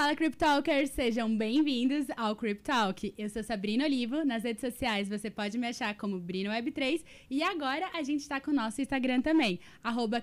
Fala Cryptalkers, sejam bem-vindos ao Cryptalk. Eu sou Sabrina Olivo, nas redes sociais você pode me achar como BrinoWeb3 e agora a gente está com o nosso Instagram também, arroba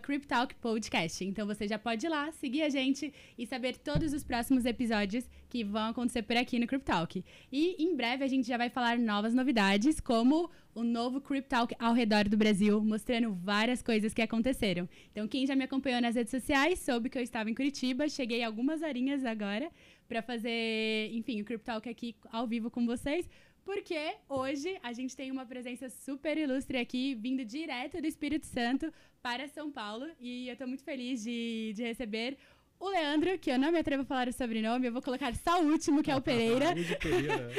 Então você já pode ir lá, seguir a gente e saber todos os próximos episódios que vão acontecer por aqui no Cryptalk E em breve a gente já vai falar novas novidades, como o novo Cryptalk ao redor do Brasil, mostrando várias coisas que aconteceram. Então, quem já me acompanhou nas redes sociais soube que eu estava em Curitiba, cheguei algumas horinhas agora para fazer, enfim, o Cryptalk aqui ao vivo com vocês. Porque hoje a gente tem uma presença super ilustre aqui, vindo direto do Espírito Santo para São Paulo. E eu estou muito feliz de, de receber o Leandro, que eu não me atrevo a falar o sobrenome, eu vou colocar só o último, que é o ah, tá, tá, Pereira. Pereira. Né?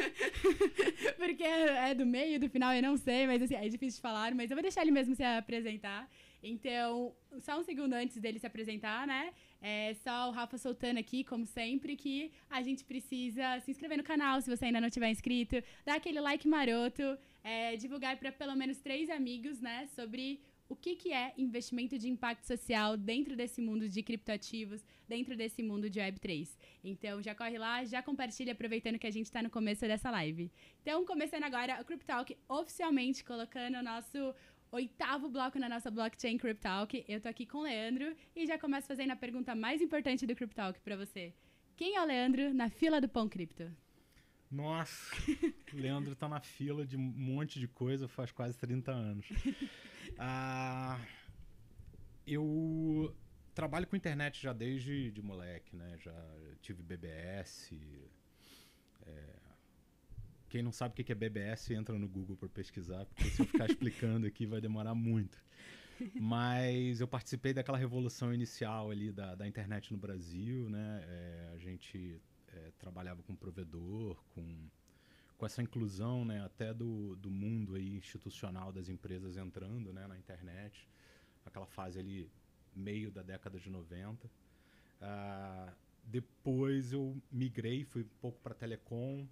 Porque é, é do meio, do final, eu não sei, mas assim, é difícil de falar, mas eu vou deixar ele mesmo se apresentar. Então, só um segundo antes dele se apresentar, né? É só o Rafa soltando aqui, como sempre, que a gente precisa se inscrever no canal se você ainda não tiver inscrito, dar aquele like maroto, é, divulgar para pelo menos três amigos, né? Sobre o que, que é investimento de impacto social dentro desse mundo de criptoativos, dentro desse mundo de Web3. Então, já corre lá, já compartilha, aproveitando que a gente está no começo dessa live. Então, começando agora o CryptoTalk oficialmente, colocando o nosso oitavo bloco na nossa blockchain CryptoTalk. Eu tô aqui com o Leandro e já começo fazendo a pergunta mais importante do CryptoTalk para você. Quem é o Leandro na fila do Pão Cripto? Nossa, Leandro tá na fila de um monte de coisa faz quase 30 anos. Ah, eu trabalho com internet já desde de moleque, né? Já tive BBS. É... Quem não sabe o que é BBS, entra no Google para pesquisar, porque se eu ficar explicando aqui vai demorar muito. Mas eu participei daquela revolução inicial ali da, da internet no Brasil, né? É, a gente é, trabalhava com provedor, com, com essa inclusão né, até do, do mundo aí institucional das empresas entrando né, na internet, aquela fase ali meio da década de 90. Uh, ah, depois eu migrei, fui um pouco para telecom,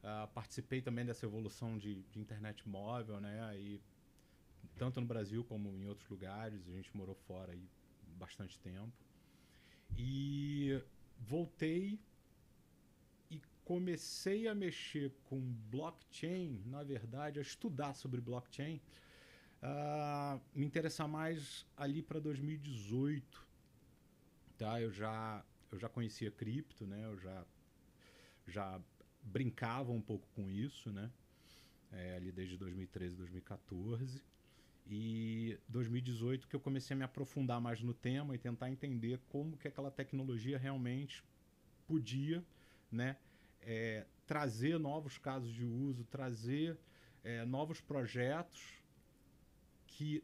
uh, participei também dessa evolução de, de internet móvel, né? E tanto no Brasil como em outros lugares, a gente morou fora aí bastante tempo. E voltei comecei a mexer com blockchain, na verdade, a estudar sobre blockchain, uh, me interessar mais ali para 2018. Tá? Eu, já, eu já conhecia cripto, né? eu já, já brincava um pouco com isso, né? É, ali desde 2013, 2014. E 2018 que eu comecei a me aprofundar mais no tema e tentar entender como que aquela tecnologia realmente podia né, é, trazer novos casos de uso, trazer é, novos projetos que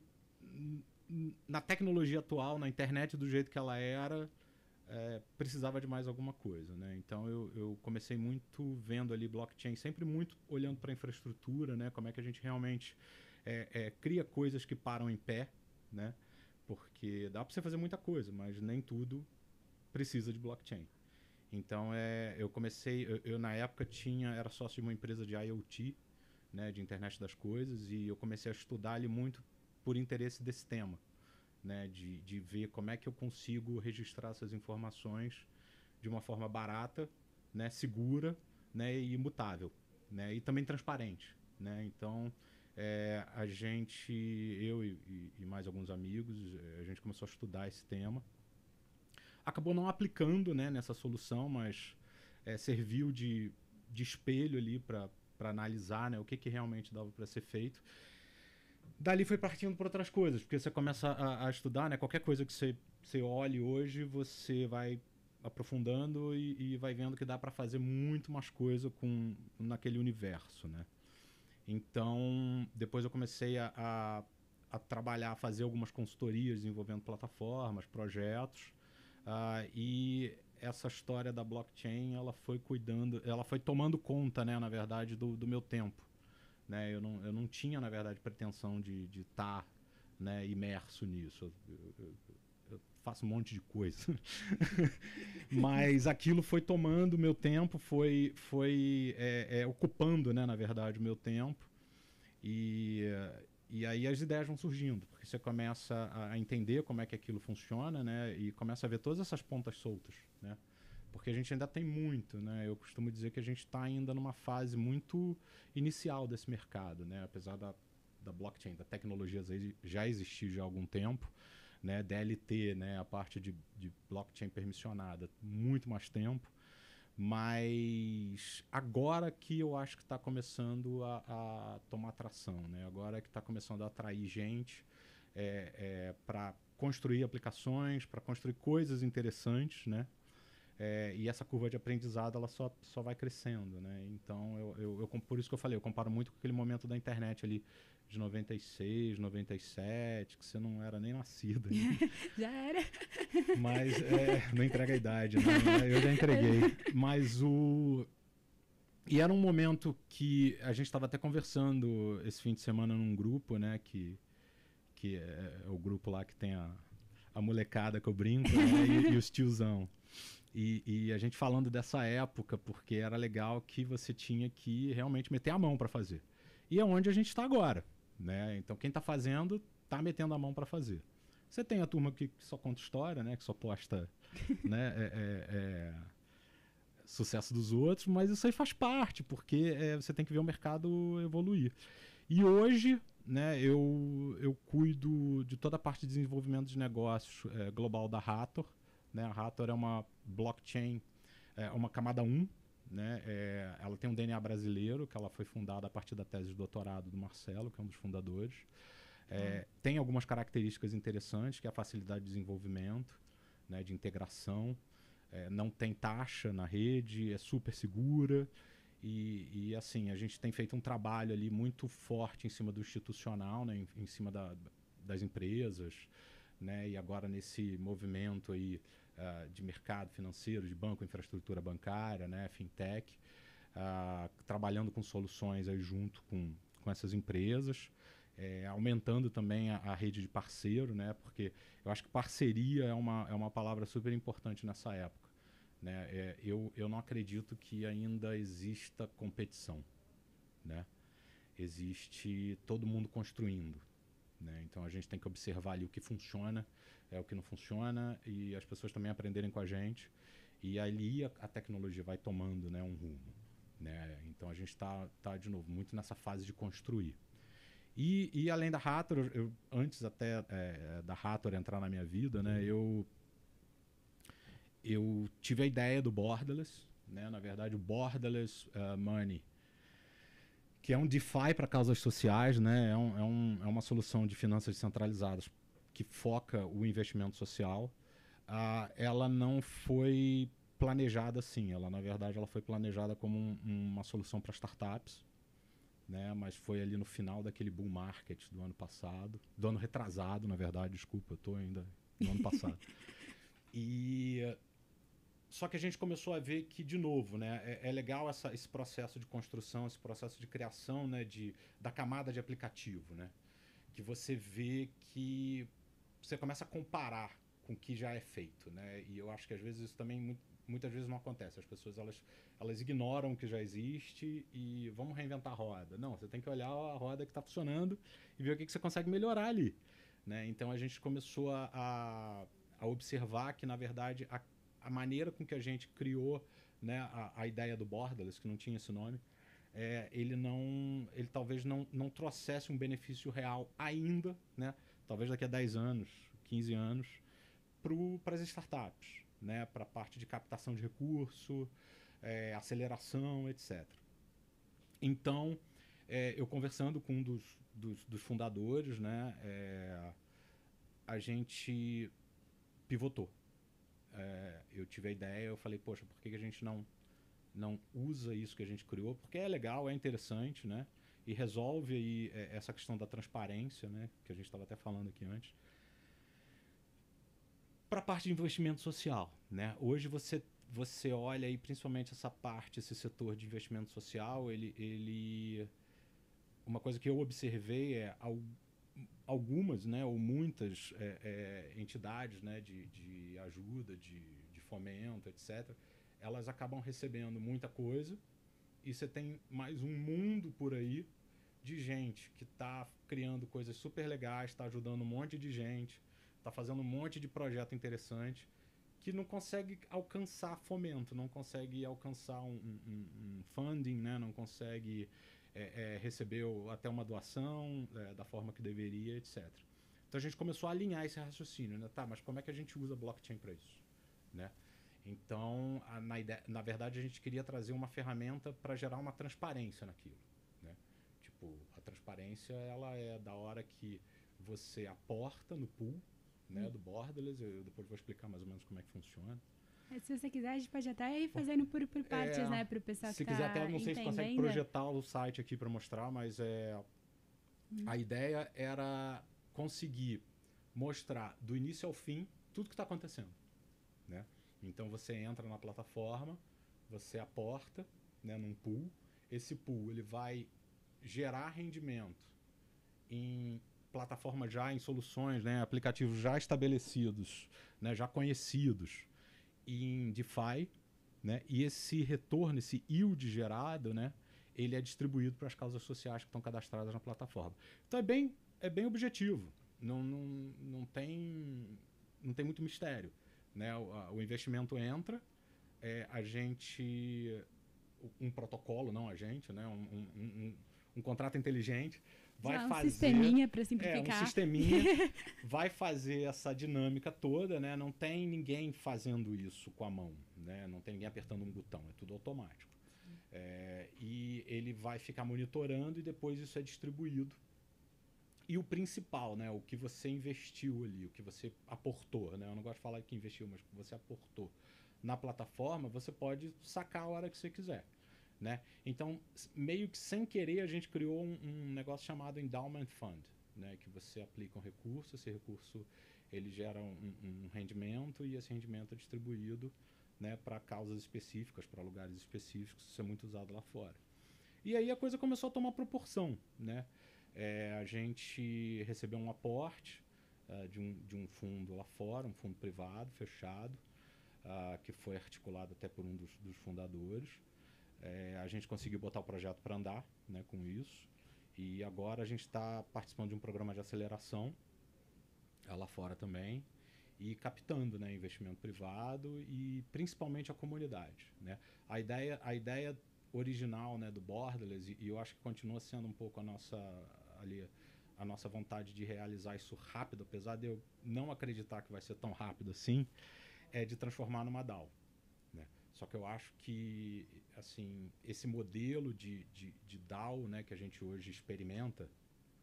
na tecnologia atual, na internet do jeito que ela era, é, precisava de mais alguma coisa, né? Então eu, eu, comecei muito vendo ali blockchain, sempre muito olhando para a infraestrutura, né? Como é que a gente realmente é, é, cria coisas que param em pé, né? Porque dá para você fazer muita coisa, mas nem tudo precisa de blockchain. Então é, eu comecei, eu, eu, na época tinha, era sócio de uma empresa de IoT, né, de internet das coisas, e eu comecei a estudar ali muito por interesse desse tema, né, de, de ver como é que eu consigo registrar essas informações de uma forma barata, né, segura, né, e imutável, né, e também transparente, né. Então é, a gente, eu e, e mais alguns amigos, é, a gente começou a estudar esse tema acabou não aplicando né, nessa solução, mas é, serviu de, de espelho ali para analisar né, o que, que realmente dava para ser feito. Dali foi partindo para outras coisas, porque você começa a, a, estudar, né? Qualquer coisa que você, você olhe hoje, você vai aprofundando e, e vai vendo que dá para fazer muito mais coisa com naquele universo, né? Então, depois eu comecei a, a, a trabalhar, a fazer algumas consultorias envolvendo plataformas, projetos. Uh, e essa história da blockchain, ela foi cuidando, ela foi tomando conta, né, na verdade, do, do meu tempo. Né? Eu, não, eu não tinha, na verdade, pretensão de estar né, imerso nisso. Eu, eu, eu, faço um monte de coisa. Mas aquilo foi tomando meu tempo, foi, foi é, é, ocupando, né, na verdade, o meu tempo. E, e aí as ideias vão surgindo, porque você começa a entender como é que aquilo funciona, né? E começa a ver todas essas pontas soltas, né? Porque a gente ainda tem muito, né? Eu costumo dizer que a gente está ainda numa fase muito inicial desse mercado, né? Apesar da, da blockchain, da tecnologia já existir já há algum tempo, né? DLT, né? A parte de, de blockchain permissionada, muito mais tempo. Mas agora que eu acho que está começando a, a, tomar tração, né? agora que está começando a atrair gente é, é, para construir aplicações, para construir coisas interessantes, né? É, e essa curva de aprendizado ela só, só vai crescendo, né? Então, eu, eu, eu, por isso que eu falei, eu comparo muito com aquele momento da internet ali de 96, 97, que você não era nem nascida. já era. Mas, é, não entrega a idade, né? Eu já entreguei. Mas o... E era um momento que a gente estava até conversando esse fim de semana num grupo, né? Que, que é, é o grupo lá que tem a, a molecada que eu brinco né? e, e os tiozão. E, e, a gente falando dessa época, porque era legal que você tinha que realmente meter a mão para fazer. E é onde a gente está agora. Né? Então quem está fazendo está metendo a mão para fazer. Você tem a turma que, só conta história, né? que só posta né? É, é, é, sucesso dos outros, mas isso aí faz parte, porque é, você tem que ver o mercado evoluir. E hoje né, eu, eu cuido de toda a parte de desenvolvimento de negócios é, global da Rator. Né? A Hathor é uma blockchain, é uma camada 1. Né? É, ela tem um DNA brasileiro, que ela foi fundada a partir da tese de doutorado do Marcelo, que é um dos fundadores. É, hum. Tem algumas características interessantes, que é a facilidade de desenvolvimento, né, de integração. É, não tem taxa na rede, é super segura. E, e, assim, a gente tem feito um trabalho ali muito forte em cima do institucional, né, em, em cima da, das empresas, né, e agora nesse movimento aí uh, de mercado financeiro, de banco, infraestrutura bancária, né, fintech, uh, trabalhando com soluções aí junto com, com essas empresas. É, aumentando também a, a, rede de parceiro, né? Porque eu acho que parceria é uma, é uma palavra super importante nessa época. Né? É, eu, eu não acredito que ainda exista competição, né? Existe todo mundo construindo. Né? Então a gente tem que observar ali o que funciona, é o que não funciona e as pessoas também aprenderem com a gente e ali a, a tecnologia vai tomando né, um rumo. Né? Então a gente está tá, de novo muito nessa fase de construir. E, e além da Rator, eu, antes até é, é da Rator entrar na minha vida, né, uhum. eu, eu tive a ideia do Borderless. Né? Na verdade, o Borderless uh, Money que é um DeFi para causas sociais, né? É, um, é, um, é, uma solução de finanças descentralizadas que foca o investimento social. Ah, ela não foi planejada assim, ela na verdade ela foi planejada como um, uma solução para startups, né? Mas foi ali no final daquele bull market do ano passado, do ano retrasado, na verdade, desculpa, eu tô ainda no ano passado. e só que a gente começou a ver que, de novo, né, é, é legal essa, esse processo de construção, esse processo de criação né, de, da camada de aplicativo, né? Que você vê que você começa a comparar com o que já é feito, né? E eu acho que às vezes isso também muitas vezes não acontece. As pessoas elas, elas ignoram o que já existe e vamos reinventar a roda. Não, você tem que olhar a roda que está funcionando e ver o que, que você consegue melhorar ali. Né? Então a gente começou a, a, a observar que, na verdade, a a maneira com que a gente criou né, a, a ideia do borderless, que não tinha esse nome, é, ele não ele talvez não, não trouxesse um benefício real ainda, né, talvez daqui a 10 anos, 15 anos, para as startups, né, para a parte de captação de recurso, é, aceleração, etc. Então, é, eu conversando com um dos, dos, dos fundadores, né, é, a gente pivotou é, eu tive a ideia, eu falei, poxa, por que, que a gente não, não usa isso que a gente criou? Porque é legal, é interessante, né? E resolve aí é, essa questão da transparência, né? Que a gente estava até falando aqui antes. Para a parte de investimento social, né? Hoje você você olha aí principalmente essa parte, esse setor de investimento social, ele, ele uma coisa que eu observei é algumas, né, ou muitas é, é, entidades, né, de, de ajuda, de, de fomento, etc., elas acabam recebendo muita coisa e você tem mais um mundo por aí de gente que está criando coisas super legais, está ajudando um monte de gente, está fazendo um monte de projeto interessante, que não consegue alcançar fomento, não consegue alcançar um, um, um funding, né? não consegue é, é, recebeu até uma doação é, da forma que deveria, etc. Então a gente começou a alinhar esse raciocínio, né? Tá, mas como é que a gente usa blockchain para isso, né? Então, a, na, ideia, na verdade, a gente queria trazer uma ferramenta para gerar uma transparência naquilo, né? Tipo, a transparência ela é da hora que você aporta no pool, né, hum. do Borderless. Eu depois vou explicar mais ou menos como é que funciona. É, se você quiser, a gente pode até ir fazendo por, por partes, é, né? Para o pessoal Se quiser, tá até não sei se consegue projetar o site aqui para mostrar, mas é, hum. a ideia era conseguir mostrar do início ao fim tudo que está acontecendo. Né? Então você entra na plataforma, você aporta né, num pool. Esse pool ele vai gerar rendimento em plataformas já, em soluções, né, aplicativos já estabelecidos, né, já conhecidos em DeFi, né? E esse retorno, esse yield gerado, né? Ele é distribuído para as causas sociais que estão cadastradas na plataforma. Então é bem, é bem objetivo. Não, não, não tem não tem muito mistério, né? O, o investimento entra, é, a gente um protocolo, não a gente, né? Um, um, um, um contrato inteligente vai ah, fazer. Um sisteminha para simplificar. É, um sisteminha vai fazer essa dinâmica toda, né? Não tem ninguém fazendo isso com a mão, né? Não tem ninguém apertando um botão, é tudo automático. É, e ele vai ficar monitorando e depois isso é distribuído. E o principal, né? O que você investiu ali, o que você aportou, né? Eu não gosto de falar que investiu, mas que você aportou na plataforma, você pode sacar a hora que você quiser. Né? Então, meio que sem querer, a gente criou um, um negócio chamado Endowment Fund, né? que você aplica um recurso, esse recurso ele gera um, um rendimento e esse rendimento é distribuído né, para causas específicas, para lugares específicos, isso é muito usado lá fora. E aí a coisa começou a tomar proporção. Né? É, a gente recebeu um aporte uh, de, um, de um fundo lá fora, um fundo privado, fechado, uh, que foi articulado até por um dos, dos fundadores. É, a gente conseguiu botar o projeto para andar né, com isso. E agora a gente está participando de um programa de aceleração é lá fora também e captando né, investimento privado e principalmente a comunidade. Né? A, ideia, a ideia original né, do Borderless, e, e eu acho que continua sendo um pouco a nossa, ali, a nossa vontade de realizar isso rápido, apesar de eu não acreditar que vai ser tão rápido assim, é de transformar numa DAO. Só que eu acho que assim esse modelo de, de, de DAO né, que a gente hoje experimenta,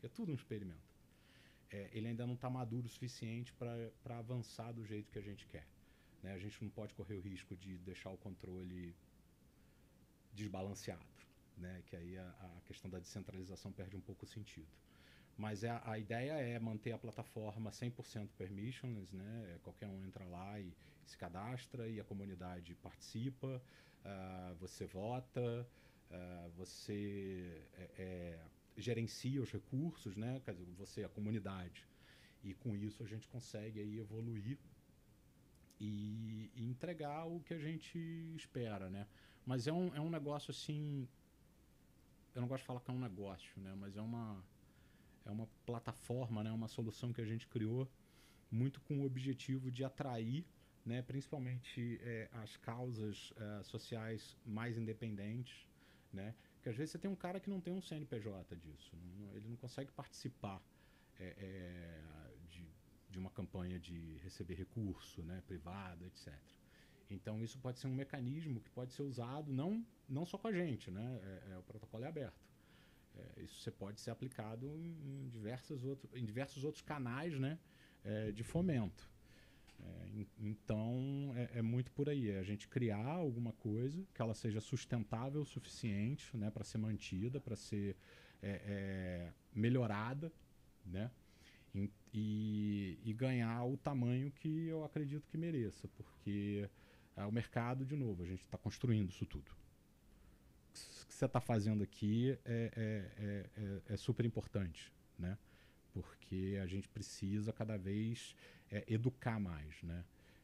é tudo um experimento, é, ele ainda não está maduro o suficiente para avançar do jeito que a gente quer. Né? A gente não pode correr o risco de deixar o controle desbalanceado, né? que aí a, a questão da descentralização perde um pouco o sentido. Mas é, a, a, ideia é manter a plataforma 100% permissionless, né? Qualquer um entra lá e, se cadastra e a comunidade participa, uh, você vota, uh, você é, é, gerencia os recursos, né? Quer dizer, você, é a comunidade. E com isso a gente consegue aí evoluir e, e entregar o que a gente espera, né? Mas é um, é um negócio assim. Eu não gosto de falar que é um negócio, né? Mas é uma, é uma plataforma, né? uma solução que a gente criou muito com o objetivo de atrair né, principalmente é, as causas é, sociais mais independentes, né, que às vezes você tem um cara que não tem um CNPJ disso, não, ele não consegue participar é, é, de, de uma campanha de receber recurso né, privado, etc. Então isso pode ser um mecanismo que pode ser usado não, não só com a gente, né? É, é, o protocolo é aberto. É, isso você pode ser aplicado em, em, diversos, outro, em diversos outros canais né? É, de fomento. É, então é, é, muito por aí, é a gente criar alguma coisa que ela seja sustentável o suficiente né, para ser mantida, para ser é, é, melhorada, né? E, e, ganhar o tamanho que eu acredito que mereça, porque é o mercado, de novo, a gente está construindo isso tudo. O que você está fazendo aqui é é, é, é super importante, né? porque a gente precisa cada vez é, educar mais, né?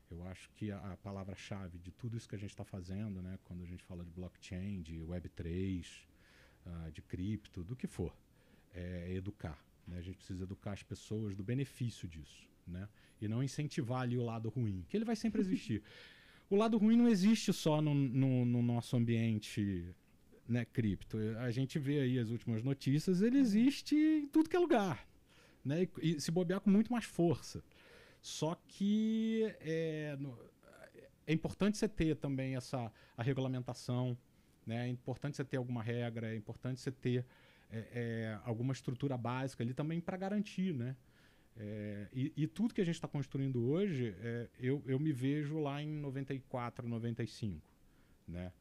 Eu acho que a, palavra-chave de tudo isso que a gente está fazendo, né, quando a gente fala de blockchain, de Web3, uh, ah, de cripto, do que for, é, é educar. Né? A gente precisa educar as pessoas do benefício disso. Né? E não incentivar ali o lado ruim, que ele vai sempre existir. o lado ruim não existe só no, no, no nosso ambiente né, cripto. A gente vê aí as últimas notícias, ele existe em tudo que é lugar né? E, se bobear com muito mais força. Só que é, no, é importante você ter também essa a regulamentação, né? É importante você ter alguma regra, é importante você ter é, é, alguma estrutura básica ali também para garantir, né? É, e, e, tudo que a gente está construindo hoje, é, eu, eu me vejo lá em 94, 95, né?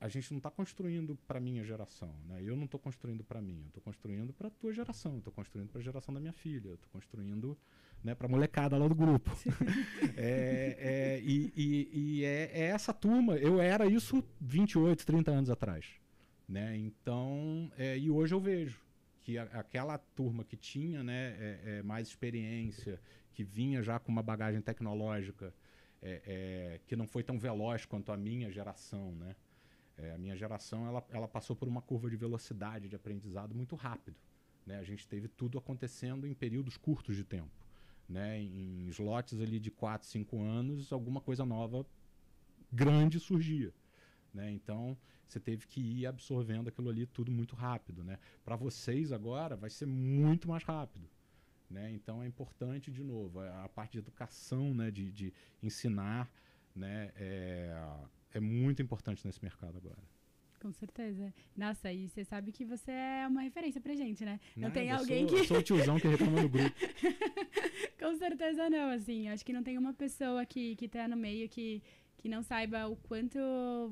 a gente não está construindo para minha geração, né? Eu não estou construindo para mim, eu estou construindo para tua geração, estou construindo para a geração da minha filha, estou construindo, né, para molecada lá do grupo. é, é, e, e, e é, é, essa turma. Eu era isso 28, 30 anos atrás, né? Então, é, e hoje eu vejo que a, aquela turma que tinha, né, é, é, mais experiência, que vinha já com uma bagagem tecnológica, que não foi tão veloz quanto a minha geração, né? É, a minha geração ela, ela passou por uma curva de velocidade de aprendizado muito rápido. Né? A gente teve tudo acontecendo em períodos curtos de tempo. Né? Em slots ali de 4, 5 anos, alguma coisa nova grande surgia. Né? Então, você teve que ir absorvendo aquilo ali tudo muito rápido. Né? Para vocês agora, vai ser muito mais rápido. Né? Então, é importante, de novo, a, a parte de educação, né? de, de ensinar né? É é muito importante nesse mercado agora. Com certeza. Nossa, e você sabe que você é uma referência pra gente, né? Não, tem alguém sou, que. Eu sou o tiozão que reclama do grupo. Com certeza não, assim. Acho que não tem uma pessoa que, que tá no meio que, que não saiba o quanto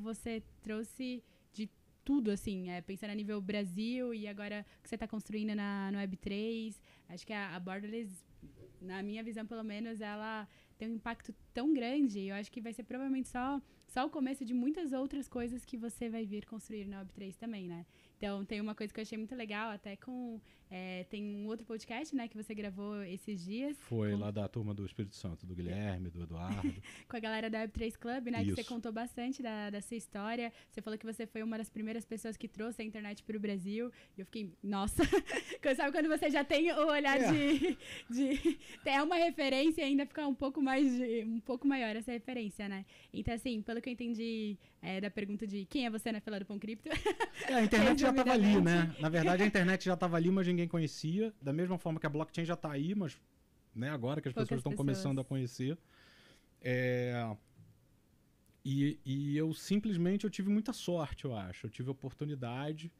você trouxe de tudo, assim. É, pensando a nível Brasil e agora o que você tá construindo na, no Web3. Acho que a, a Borderless, na minha visão pelo menos, ela tem um impacto tão grande. Eu acho que vai ser provavelmente só, só o começo de muitas outras coisas que você vai vir construir na Web3 também, né? Então, tem uma coisa que eu achei muito legal, até com é, tem um outro podcast, né, que você gravou esses dias. Foi com... lá da turma do Espírito Santo, do Guilherme, do Eduardo. com a galera da Web3 Club, né, Isso. que você contou bastante da, da sua história. Você falou que você foi uma das primeiras pessoas que trouxe a internet para o Brasil. E eu fiquei, nossa, sabe quando você já tem o olhar é. de, de ter uma referência e ainda ficar um pouco mais, de, um pouco maior essa referência, né? Então, assim, pelo que eu entendi é, da pergunta de quem é você na fila do Pão Cripto... É, a internet já estava ali, né? Na verdade, a internet já estava ali, mas a ninguém conhecia, da mesma forma que a blockchain já está aí, mas né, agora que as pessoas estão começando a conhecer. É... E, e eu simplesmente eu tive muita sorte, eu acho. Eu tive oportunidade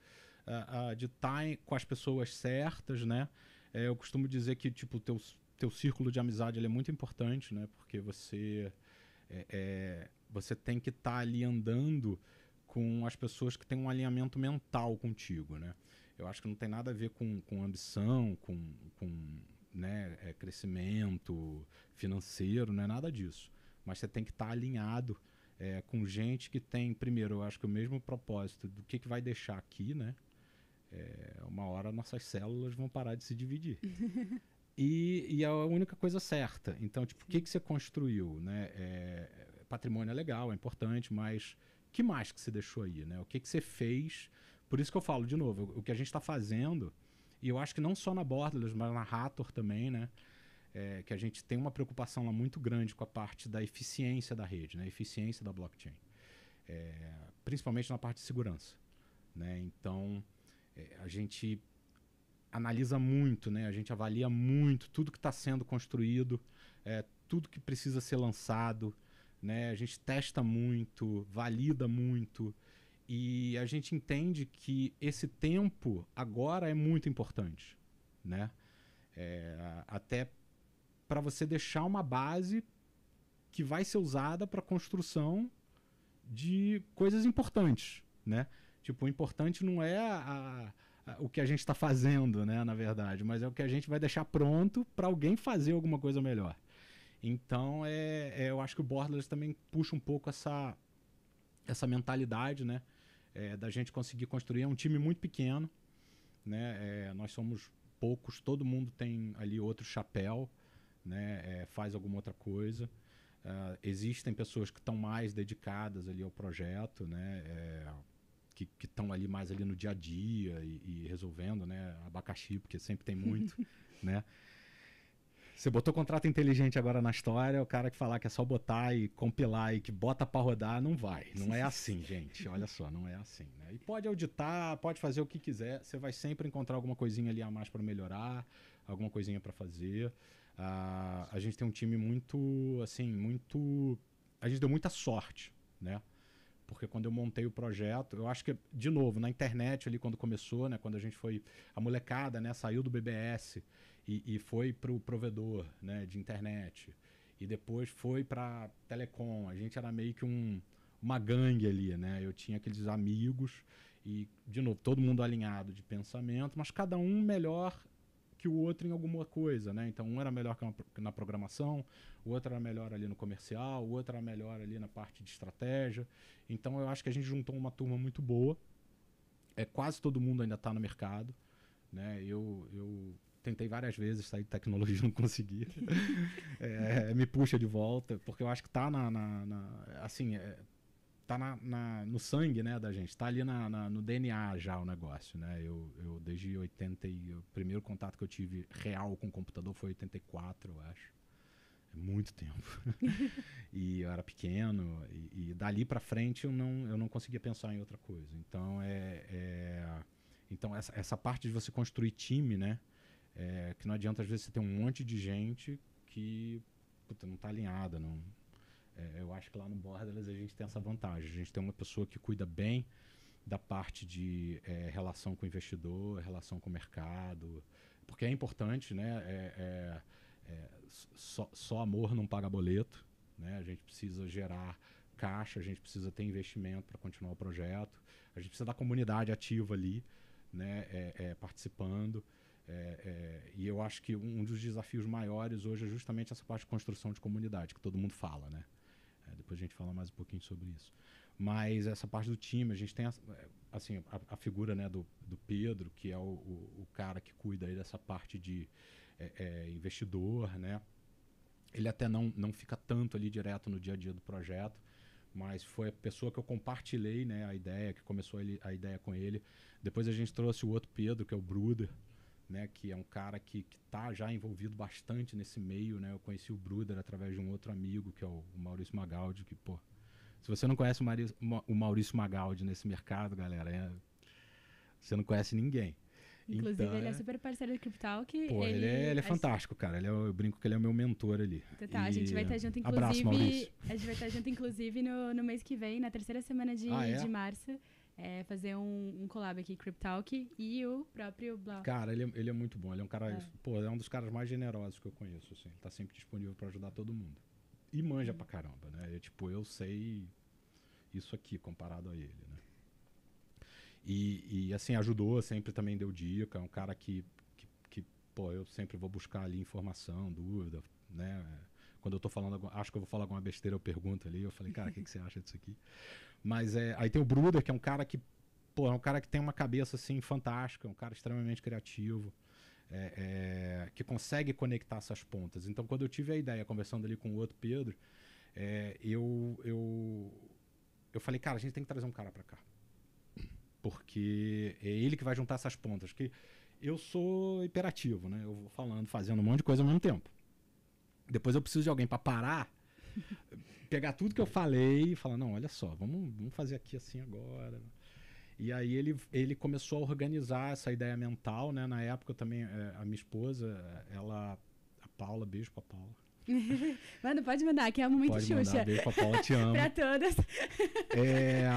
uh, uh, de tá estar com as pessoas certas, né? É, eu costumo dizer que tipo teu teu círculo de amizade é muito importante, né? Porque você é, é, você tem que estar tá ali andando com as pessoas que têm um alinhamento mental contigo, né? Eu acho que não tem nada a ver com, com ambição, com, com né, é, crescimento financeiro, não é nada disso. Mas você tem que estar tá alinhado é, com gente que tem, primeiro, eu acho que o mesmo propósito do que, que vai deixar aqui, né? É, uma hora nossas células vão parar de se dividir. e, e é a única coisa certa. Então, tipo, o que, que você construiu? Né? É, patrimônio é legal, é importante, mas que mais que você deixou aí? Né? O que, que você fez por isso que eu falo, de novo, o que a gente está fazendo, e eu acho que não só na Borderlands, mas na Rator também, né? É, que a gente tem uma preocupação lá muito grande com a parte da eficiência da rede, né? eficiência da blockchain, é, principalmente na parte de segurança. Né? Então, é, a gente analisa muito, né? a gente avalia muito tudo que está sendo construído, é, tudo que precisa ser lançado, né? a gente testa muito, valida muito, e a gente entende que esse tempo agora é muito importante, né? É, até para você deixar uma base que vai ser usada para construção de coisas importantes, né? Tipo, o importante não é a, a, o que a gente está fazendo, né? Na verdade, mas é o que a gente vai deixar pronto para alguém fazer alguma coisa melhor. Então, é, é, eu acho que o Borderlands também puxa um pouco essa, essa mentalidade, né? é, da gente conseguir construir. É um time muito pequeno, né? É, nós somos poucos, todo mundo tem ali outro chapéu, né? É, faz alguma outra coisa. Ah, existem pessoas que estão mais dedicadas ali ao projeto, né? É, que estão ali mais ali no dia a dia e, e, resolvendo, né? Abacaxi, porque sempre tem muito, né? Você botou contrato inteligente agora na história, o cara que falar que é só botar e compilar e que bota para rodar, não vai. Não é assim, gente. Olha só, não é assim. Né? E pode auditar, pode fazer o que quiser, você vai sempre encontrar alguma coisinha ali a mais para melhorar, alguma coisinha para fazer. Ah, a gente tem um time muito, assim, muito. A gente deu muita sorte, né? porque quando eu montei o projeto, eu acho que, de novo, na internet ali quando começou, né, quando a gente foi, a molecada, né, saiu do BBS e, e foi para o provedor né, de internet e depois foi para telecom. A gente era meio que um, uma gangue ali, né? Eu tinha aqueles amigos e, de novo, todo mundo alinhado de pensamento, mas cada um melhor que o outro em alguma coisa, né? Então um era melhor na programação, o outro era melhor ali no comercial, o outro era melhor ali na parte de estratégia. Então eu acho que a gente juntou uma turma muito boa. É quase todo mundo ainda está no mercado, né? Eu eu tentei várias vezes sair de tecnologia, não consegui é, me puxa de volta, porque eu acho que tá na. na, na assim, é, tá na, na, no sangue né, da gente, tá ali na, na, no DNA já o negócio. Né? Eu, eu, desde 80, e, o primeiro contato que eu tive real com o computador foi 84, eu acho. É muito tempo. e eu era pequeno, e, e dali para frente eu não, eu não conseguia pensar em outra coisa. Então, é, é então essa, essa parte de você construir time, né? É, que não adianta, às vezes, você ter um monte de gente que puta, não está alinhada. Não... É, eu acho que lá no Borderless a gente tem essa vantagem. A gente tem uma pessoa que cuida bem da parte de é, relação com o investidor, relação com o mercado, porque é importante, né? É, é, é só, só, amor não paga boleto, né? A gente precisa gerar caixa, a gente precisa ter investimento para continuar o projeto, a gente precisa da comunidade ativa ali, né? É, é, participando. É, é, e eu acho que um dos desafios maiores hoje é justamente essa parte de construção de comunidade, que todo mundo fala, né? É, depois a gente fala mais um pouquinho sobre isso. Mas essa parte do time, a gente tem a, é, assim, a, a figura né, do, do, Pedro, que é o, o, o cara que cuida dessa parte de é, é, investidor, né? Ele até não, não fica tanto ali direto no dia a dia do projeto, mas foi a pessoa que eu compartilhei né, a ideia, que começou ele, a ideia com ele. Depois a gente trouxe o outro Pedro, que é o Bruder, né, que é um cara que, está já envolvido bastante nesse meio, né? Eu conheci o Bruder através de um outro amigo, que é o, o Maurício Magaldi, que, pô, se você não conhece o, Maurício, o Maurício Magaldi nesse mercado, galera, é, você não conhece ninguém. Inclusive, é então, ele é super parceiro do CryptoTalk. Pô, é, ele, ele, é, ele é fantástico, cara. Ele é, eu brinco que ele é o meu mentor ali. Então, tá, e... a gente vai estar junto, inclusive. Abraço, Maurício. A gente vai estar junto, inclusive, no, no mês que vem, na terceira semana de, ah, é? de março é, fazer um, um collab aqui, Cryptalk e o próprio Blau. Cara, ele, é, ele é muito bom. Ele é um cara. É. Pô, é um dos caras mais generosos que eu conheço, assim. Ele tá sempre disponível para ajudar todo mundo. E manja hum. pra caramba, né? é tipo, eu sei isso aqui comparado a ele, né? E, e assim, ajudou, sempre também deu dica. É um cara que, que, que, pô, eu sempre vou buscar ali informação, dúvida, né? Quando eu tô falando, acho que eu vou falar alguma besteira, eu pergunto ali. Eu falei, cara, o que, que você acha disso aqui? Mas é, aí tem o Bruder, que é um cara que, pô, é um cara que tem uma cabeça assim fantástica, é um cara extremamente criativo. É, é, que consegue conectar essas pontas. Então, quando eu tive a ideia, conversando ali com o outro Pedro, é, eu, eu, eu falei, cara, a gente tem que trazer um cara para cá. Porque é ele que vai juntar essas pontas. Que eu sou hiperativo, né? Eu vou falando, fazendo um monte de coisa ao mesmo tempo. Depois eu preciso de alguém para parar, pegar tudo que eu falei e falar: não, olha só, vamos, vamos fazer aqui assim agora. E aí ele, ele começou a organizar essa ideia mental, né? Na época também, eh, a minha esposa, ela. A Paula, beijo pra Paula. Manda, pode mandar, que é um momento pode Xuxa. Mandar, beijo pra Paula, te amo. pra todas. É,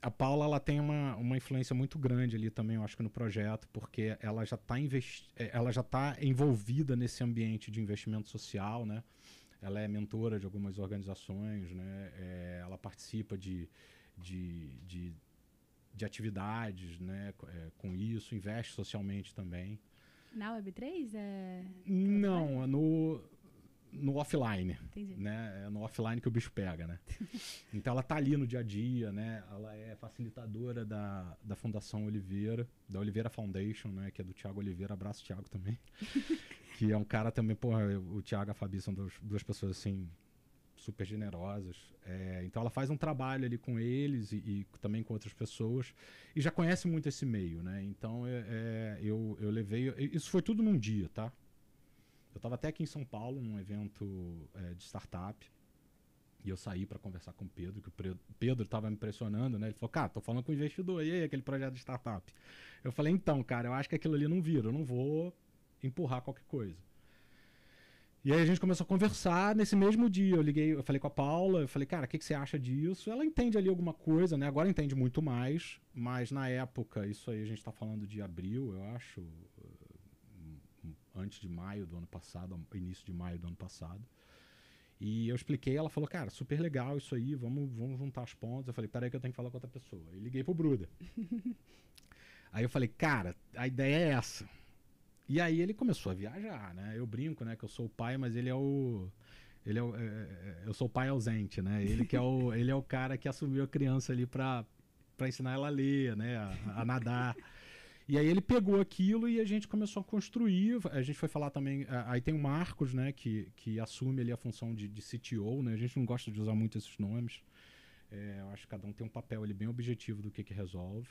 a Paula ela tem uma, uma influência muito grande ali também, eu acho que no projeto, porque ela já tá está é, ela já tá envolvida nesse ambiente de investimento social, né? Ela é mentora de algumas organizações, né? É, ela participa de, de, de, de atividades, né? É, com isso, investe socialmente também. Na Web3 é. Não, é? no no offline. Né? É no offline que o bicho pega, né? então ela tá ali no dia a dia, né? Ela é facilitadora da, da Fundação Oliveira, da Oliveira Foundation, né? Que é do Tiago Oliveira, abraço Tiago também. que é um cara também, porra, o Tiago e a Fabi são duas, duas pessoas assim super generosas. É, então ela faz um trabalho ali com eles e, e, também com outras pessoas e já conhece muito esse meio, né? Então é, é, eu, eu levei. Isso foi tudo num dia, tá? Eu estava até aqui em São Paulo, num evento é, de startup, e eu saí para conversar com o Pedro, que o Pedro estava me pressionando, né? Ele falou, cara, tô falando com o investidor, e aí, aquele projeto de startup? Eu falei, então, cara, eu acho que aquilo ali não vira, eu não vou empurrar qualquer coisa. E aí a gente começou a conversar nesse mesmo dia. Eu liguei, eu falei com a Paula, eu falei, cara, o que, que você acha disso? Ela entende ali alguma coisa, né? Agora entende muito mais, mas na época, isso aí a gente está falando de abril, eu acho, antes de maio do ano passado, início de maio do ano passado. E eu expliquei, ela falou, cara, super legal isso aí, vamos, vamos juntar as pontas. Eu falei, peraí que eu tenho que falar com outra pessoa. E liguei pro Bruda. aí eu falei, cara, a ideia é essa. E aí ele começou a viajar, né? Eu brinco, né, que eu sou o pai, mas ele é o... Ele é, o, é, é eu sou o pai ausente, né? Ele que é o, ele é o cara que assumiu a criança ali pra, pra ensinar ela a ler, né? a, a nadar. E aí ele pegou aquilo e a gente começou a construir. A gente foi falar também. Aí tem o Marcos, né, que, que assume ali a função de, de CTO, né? A gente não gosta de usar muito esses nomes. É, eu acho que cada um tem um papel ele bem objetivo do que, que resolve.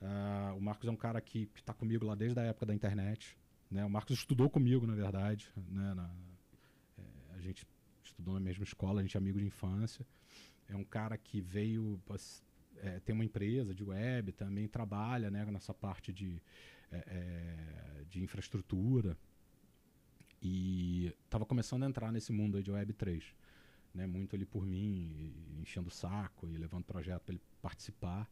Uh, o Marcos é um cara que está comigo lá desde a época da internet. Né? O Marcos estudou comigo, na verdade. Né? Na, é, a gente estudou na mesma escola, a gente é amigo de infância. É um cara que veio é, tem uma empresa de web, também trabalha né, nessa parte de, é, é de infraestrutura. E estava começando a entrar nesse mundo de Web3. Né, muito ali por mim, enchendo o saco e levando projeto para ele participar.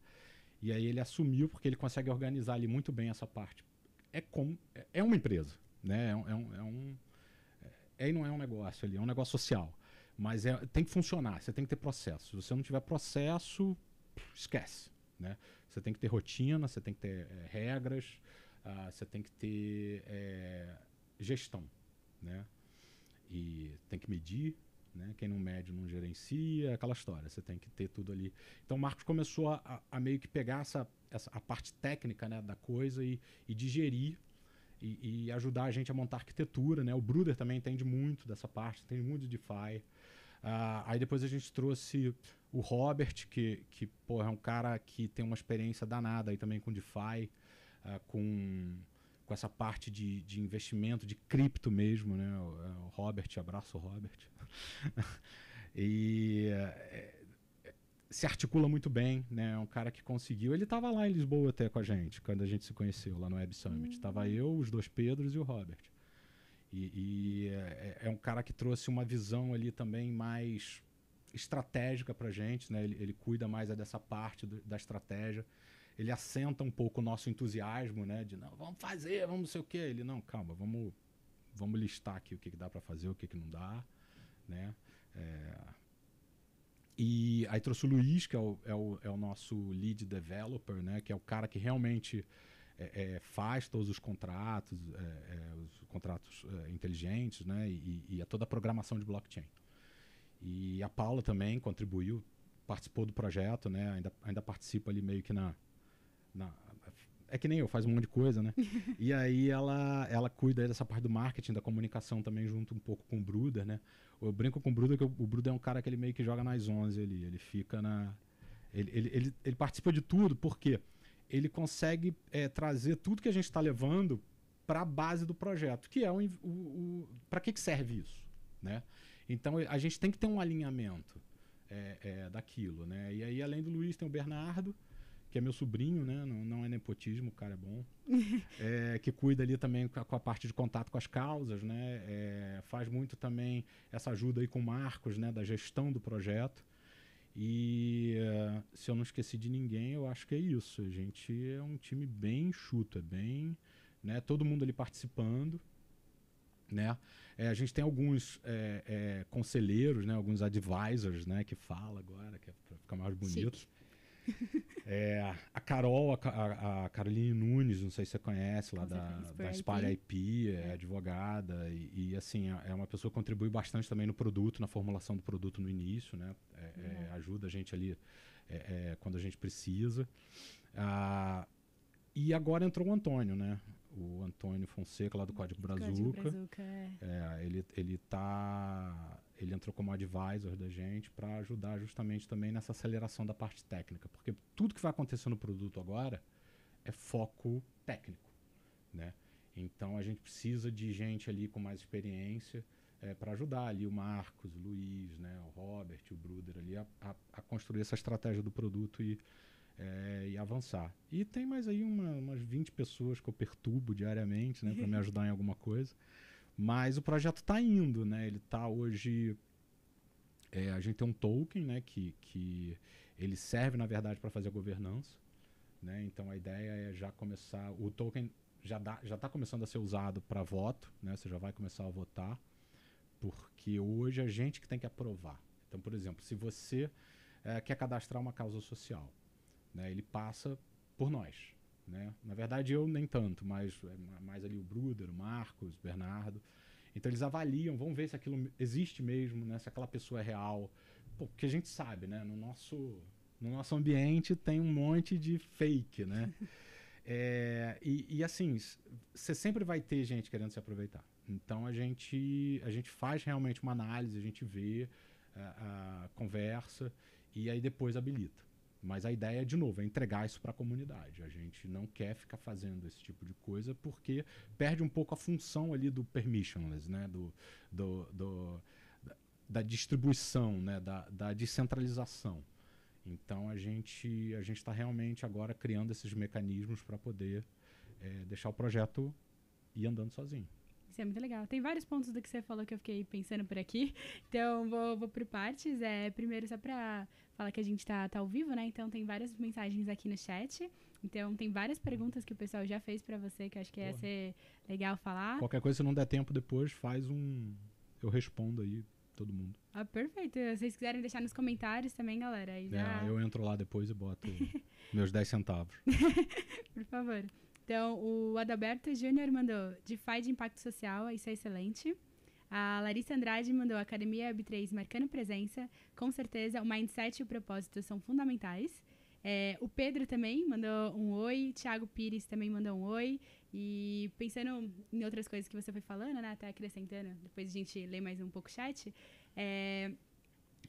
E aí ele assumiu porque ele consegue organizar ali muito bem essa parte. É como é, é uma empresa, né? É um, é um, é, é não é um negócio ali, é um negócio social, mas é, tem que funcionar. Você tem que ter processo. Se você não tiver processo, esquece. Né? Você tem que ter rotina, você tem que ter é, regras, uh, você tem que ter é, gestão. Né? E tem que medir. Né? Quem não mede não gerencia, aquela história. Você tem que ter tudo ali. Então o Marcos começou a, a meio que pegar essa, essa, a parte técnica né, da coisa e, e digerir e, e, ajudar a gente a montar arquitetura, né? O Bruder também entende muito dessa parte, entende muito de DeFi. Uh, aí depois a gente trouxe o Robert, que, que é um cara que tem uma experiência danada aí também com DeFi, uh, com, com essa parte de, de investimento, de cripto mesmo, né? O, é, o Robert, abraço Robert. e é, se articula muito bem, né? É um cara que conseguiu. Ele estava lá em Lisboa até com a gente, quando a gente se conheceu lá no Web Summit. Estava hum. eu, os dois Pedros e o Robert. E, e é, é, um cara que trouxe uma visão ali também mais estratégica para gente, né? Ele, ele, cuida mais é dessa parte do, da estratégia. Ele assenta um pouco o nosso entusiasmo, né? De não, vamos fazer, vamos não sei o quê. Ele, não, calma, vamos, vamos listar aqui o que, que dá para fazer, o que, que não dá, né? É... E aí trouxe o Luiz, que é o, é o, é o nosso lead developer, né? Que é o cara que realmente é, é, faz todos os contratos, é, é, os contratos inteligentes, né? E, e a toda a programação de blockchain. E a Paula também contribuiu, participou do projeto, né? Ainda, ainda participa ali meio que na, na é que nem eu, faz um monte de coisa, né? e aí ela, ela cuida dessa parte do marketing, da comunicação também, junto um pouco com o Bruder, né? Eu brinco com o Bruder, que o Bruder é um cara que ele meio que joga nas 11 ali, ele fica na... Ele, ele, ele, ele participa de tudo, por quê? Porque ele consegue é, trazer tudo que a gente está levando para a base do projeto, que é o, o, o para que, que serve isso, né? Então a gente tem que ter um alinhamento é, é, daquilo, né? E aí além do Luiz tem o Bernardo, que é meu sobrinho, né? Não, não é nepotismo, o cara é bom. é, que cuida ali também com a, com a, parte de contato com as causas, né? É, faz muito também essa ajuda aí com o Marcos, né? Da gestão do projeto. E eh, se eu não esqueci de ninguém, eu acho que é isso. A gente é um time bem chuto é bem. Né, todo mundo ali participando. Né? É, a gente tem alguns é, é, conselheiros, né, alguns advisors né, que fala agora, que é para ficar mais bonito. É, a Carol, a, a, Caroline Nunes, não sei se você conhece, lá da, da Espalha IP, é, é advogada e, e, assim, é, é uma pessoa que contribui bastante também no produto, na formulação do produto no início, né? É, é, uhum. ajuda a gente ali é, quando a gente precisa. Ah, e agora entrou o Antônio, né? O Antônio Fonseca, lá do Código Brazuca. Código Brazuca é. É, ele, ele tá ele entrou como advisor da gente para ajudar justamente também nessa aceleração da parte técnica, porque tudo que vai acontecer no produto agora é foco técnico, né? Então a gente precisa de gente ali com mais experiência é, eh, para ajudar ali o Marcos, o Luiz, né, o Robert, o Bruder ali a, a, a construir essa estratégia do produto e, é, e avançar. E tem mais aí uma, umas 20 pessoas que eu perturbo diariamente né, para me ajudar em alguma coisa. Mas o projeto está indo, né? Ele está hoje. É, a gente tem um token, né? Que, que ele serve, na verdade, para fazer a governança. Né? Então a ideia é já começar. O token já está já tá começando a ser usado para voto, né? Você já vai começar a votar. Porque hoje a gente que tem que aprovar. Então, por exemplo, se você é, quer cadastrar uma causa social, né? ele passa por nós. Né? Na verdade, eu nem tanto, mas é mais ali o Bruder, o Marcos, o Bernardo. Então eles avaliam, vão ver se aquilo existe mesmo, né? se aquela pessoa é real. porque a gente sabe, né? No nosso, no nosso ambiente tem um monte de fake, né? é, e, e assim, você sempre vai ter gente querendo se aproveitar. Então a gente, a gente faz realmente uma análise, a gente vê, a, a conversa e aí depois habilita. Mas a ideia, de novo, é entregar isso para a comunidade. A gente não quer ficar fazendo esse tipo de coisa porque perde um pouco a função ali do permissionless, né? do, do, do da distribuição, né? da, da descentralização. Então a gente a gente está realmente agora criando esses mecanismos para poder é, deixar o projeto ir andando sozinho. Isso é muito legal. Tem vários pontos do que você falou que eu fiquei pensando por aqui. Então, vou, vou por partes. É, primeiro, só para falar que a gente está tá ao vivo, né? Então, tem várias mensagens aqui no chat. Então, tem várias perguntas que o pessoal já fez para você, que eu acho que Porra. ia ser legal falar. Qualquer coisa, se não der tempo depois, faz um... Eu respondo aí todo mundo. Ah, perfeito. Se vocês quiserem deixar nos comentários também, galera. Aí é, já... É, eu entro lá depois e boto meus 10 centavos. por favor. Então, o Adalberto Júnior mandou DeFi de impacto social, isso é excelente. A Larissa Andrade mandou Academia Web3 marcando presença. Com certeza, o mindset e o propósito são fundamentais. É, o Pedro também mandou um oi, Tiago Pires também mandou um oi. E pensando em outras coisas que você foi falando, né, até acrescentando, depois a gente lê mais um pouco o chat, é,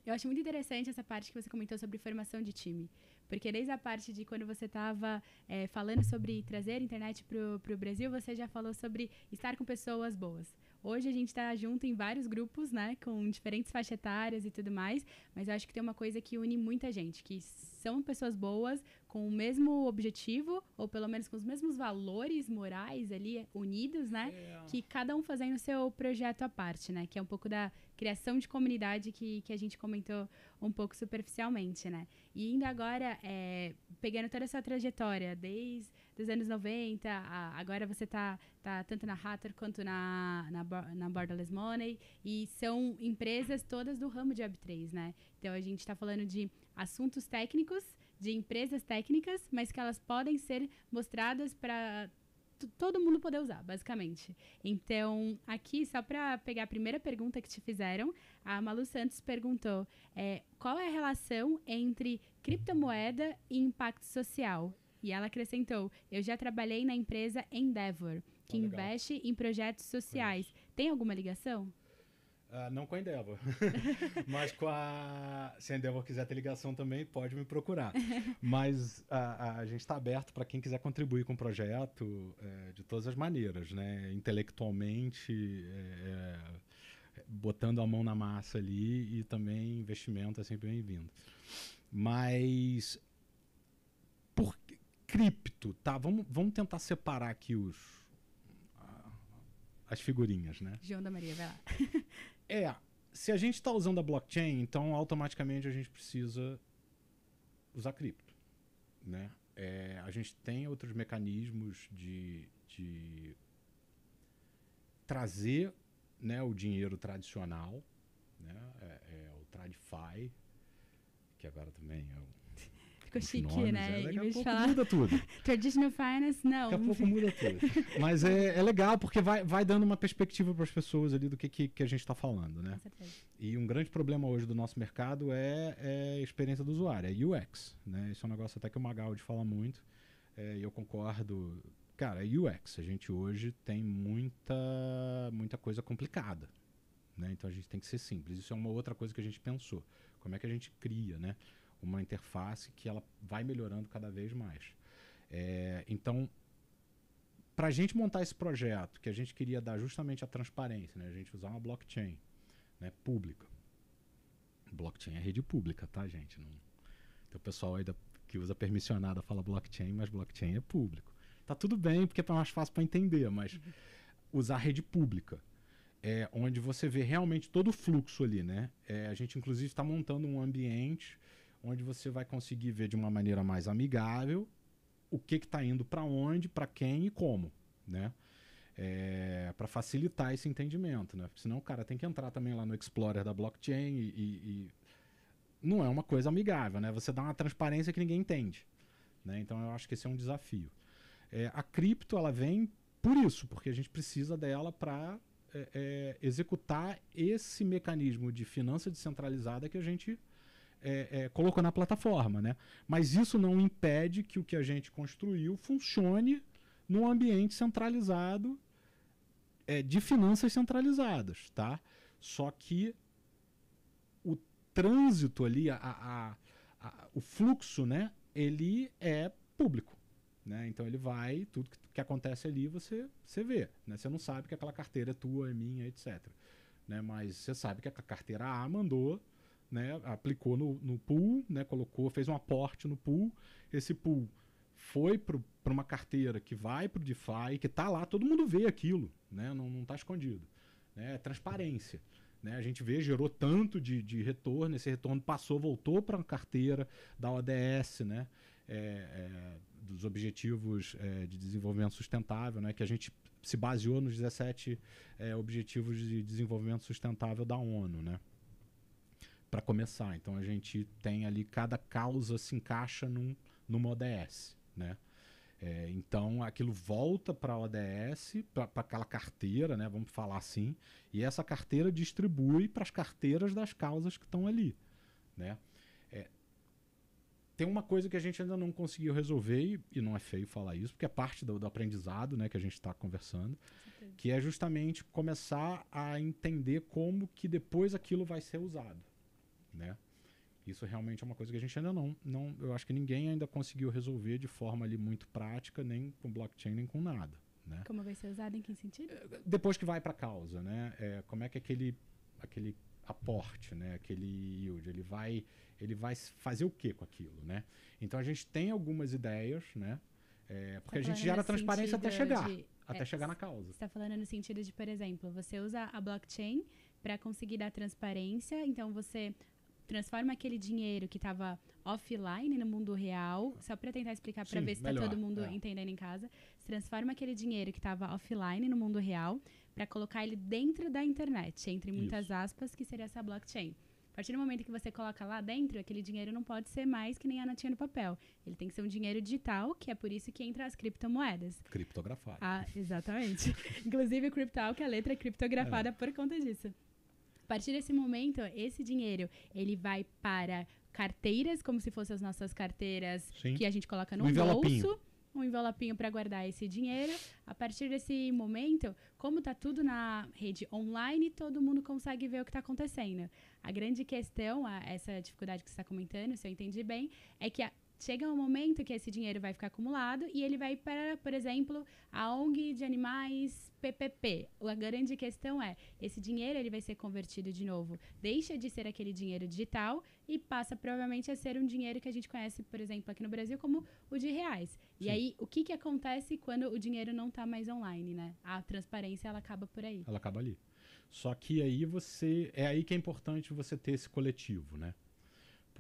eu acho muito interessante essa parte que você comentou sobre formação de time. Porque desde a parte de quando você estava é, eh, falando sobre trazer internet para o Brasil, você já falou sobre estar com pessoas boas. Hoje a gente está junto em vários grupos, né? Com diferentes faixas etárias e tudo mais. Mas eu acho que tem uma coisa que une muita gente, que são pessoas boas, com o mesmo objetivo, ou pelo menos com os mesmos valores morais ali, eh, unidos, né? É. Que cada um fazendo o seu projeto à parte, né? Que é um pouco da criação de comunidade que, que a gente comentou um pouco superficialmente, né? E ainda agora, é, pegando toda essa trajetória, desde os anos 90, a, agora você está tá tanto na Hatter quanto na, na, na Borderless Money, e são empresas todas do ramo de Web3, né? Então a gente está falando de assuntos técnicos, de empresas técnicas, mas que elas podem ser mostradas para todo mundo poder usar, basicamente. Então, aqui, só para pegar a primeira pergunta que te fizeram, a Malu Santos perguntou é, qual é a relação entre criptomoeda e impacto social? E ela acrescentou: Eu já trabalhei na empresa Endeavor, que ah, investe em projetos sociais. Tem alguma ligação? Uh, não com a Endeavor, mas com a. Se a Endeavor quiser ter ligação também, pode me procurar. mas a, a gente está aberto para quem quiser contribuir com o projeto é, de todas as maneiras, né? Intelectualmente, é, é, botando a mão na massa ali e também investimento é sempre bem-vindo. Mas. Por cripto, tá? Vamos, vamos tentar separar aqui os. As figurinhas, né? João da Maria, vai lá. É, se a gente está usando a blockchain, então automaticamente a gente precisa usar cripto, né? É, a gente tem outros mecanismos de, de trazer né, o dinheiro tradicional, né? É, é o TradFi, que agora também é um ficou chique, nomes, né? É, daqui em vez a pouco falar... muda tudo. Traditional Finance, não. Daqui a pouco muda tudo. Mas é, é legal porque vai, vai dando uma perspectiva para as pessoas ali do que, que, que a gente está falando, né? Com certeza. E um grande problema hoje do nosso mercado é, é a experiência do usuário, é UX, né? Isso é um negócio até que o Magaldi fala muito é, e é, eu concordo. Cara, é UX, a gente hoje tem muita, muita coisa complicada. Né? Então a gente tem que ser simples. Isso é uma outra coisa que a gente pensou. Como é que a gente cria, né? uma interface que ela vai melhorando cada vez mais. É, então, para a gente montar esse projeto, que a gente queria dar justamente a transparência, né? a gente usar uma blockchain né? pública. Blockchain é rede pública, tá, gente? Não... Tem o pessoal aí da... que usa permissionada fala blockchain, mas blockchain é público. Tá tudo bem, porque é mais fácil para entender, mas uhum. usar rede pública. É, onde você vê realmente todo o fluxo ali, né? É, a gente, inclusive, está montando um ambiente onde você vai conseguir ver de uma maneira mais amigável o que está indo para onde, para quem e como, né? É, para facilitar esse entendimento, né? Porque senão o cara tem que entrar também lá no Explorer da blockchain e, e, e, não é uma coisa amigável, né? Você dá uma transparência que ninguém entende, né? Então eu acho que esse é um desafio. É, a cripto ela vem por isso, porque a gente precisa dela para é, é, executar esse mecanismo de finança descentralizada que a gente é, é, colocou na plataforma, né? Mas isso não impede que o que a gente construiu funcione num ambiente centralizado é, de finanças centralizadas, tá? Só que o trânsito ali, a, a, a, o fluxo, né? Ele é público, né? Então ele vai, tudo que, que acontece ali você, você vê, né? Você não sabe que aquela carteira é tua, é minha, etc. Né? Mas você sabe que a carteira A mandou né, aplicou no, no pool, né, colocou, fez um aporte no pool. Esse pool foi para uma carteira que vai para o DeFi, que está lá, todo mundo vê aquilo, né, não está escondido. Né, é transparência. Né, a gente vê, gerou tanto de, de retorno, esse retorno passou, voltou para uma carteira da ODS, né, é, é, dos Objetivos é, de Desenvolvimento Sustentável, né, que a gente se baseou nos 17 é, Objetivos de Desenvolvimento Sustentável da ONU. Né para começar. Então a gente tem ali cada causa se encaixa num, numa ODS, né? É, então aquilo volta para a ODS, para aquela carteira, né? Vamos falar assim, e essa carteira distribui para as carteiras das causas que estão ali, né? É, tem uma coisa que a gente ainda não conseguiu resolver, e, não é feio falar isso, porque é parte do, do aprendizado né, que a gente está conversando, que é justamente começar a entender como que depois aquilo vai ser usado né? Isso realmente é uma coisa que a gente ainda não, não, eu acho que ninguém ainda conseguiu resolver de forma ali muito prática, nem com blockchain, nem com nada, né? Como vai ser usado em que sentido? Eh, depois que vai para a causa, né? É, como é que aquele aquele aporte, né? Aquele yield, ele vai ele vai fazer o que com aquilo, né? Então a gente tem algumas ideias, né? É, porque tá a gente gera transparência até chegar. De, até é, chegar na causa. Você está falando no sentido de, por exemplo, você usa a blockchain para conseguir dar transparência, então você transforma aquele dinheiro que estava offline no mundo real, só para tentar explicar para ver se está todo mundo é. entendendo em casa, transforma aquele dinheiro que estava offline no mundo real para colocar ele dentro da internet, entre muitas Isso. aspas, que seria essa blockchain. A partir do momento que você coloca lá dentro, aquele dinheiro não pode ser mais que nem a notinha no papel. Ele tem que ser um dinheiro digital, que é por isso que entra as criptomoedas. Criptografado. Ah, exatamente. Inclusive, o Cryptal, que a letra é criptografada é. por conta disso. A partir desse momento, esse dinheiro, ele vai para carteiras, como se fossem as nossas carteiras Sim. que a gente coloca no um bolso um envelopinho para guardar esse dinheiro. A partir desse momento, como está tudo na rede online, todo mundo consegue ver o que está acontecendo. A grande questão, a, essa dificuldade que você está comentando, se eu entendi bem, é que a, chega um momento que esse dinheiro vai ficar acumulado e ele vai para, por exemplo, a ONG de animais PPP. A grande questão é, esse dinheiro ele vai ser convertido de novo, deixa de ser aquele dinheiro digital e passa provavelmente a ser um dinheiro que a gente conhece, por exemplo, aqui no Brasil como o de reais. E aí, o que que acontece quando o dinheiro não está mais online, né? A transparência ela acaba por aí. Ela acaba ali. Só que aí você é aí que é importante você ter esse coletivo, né?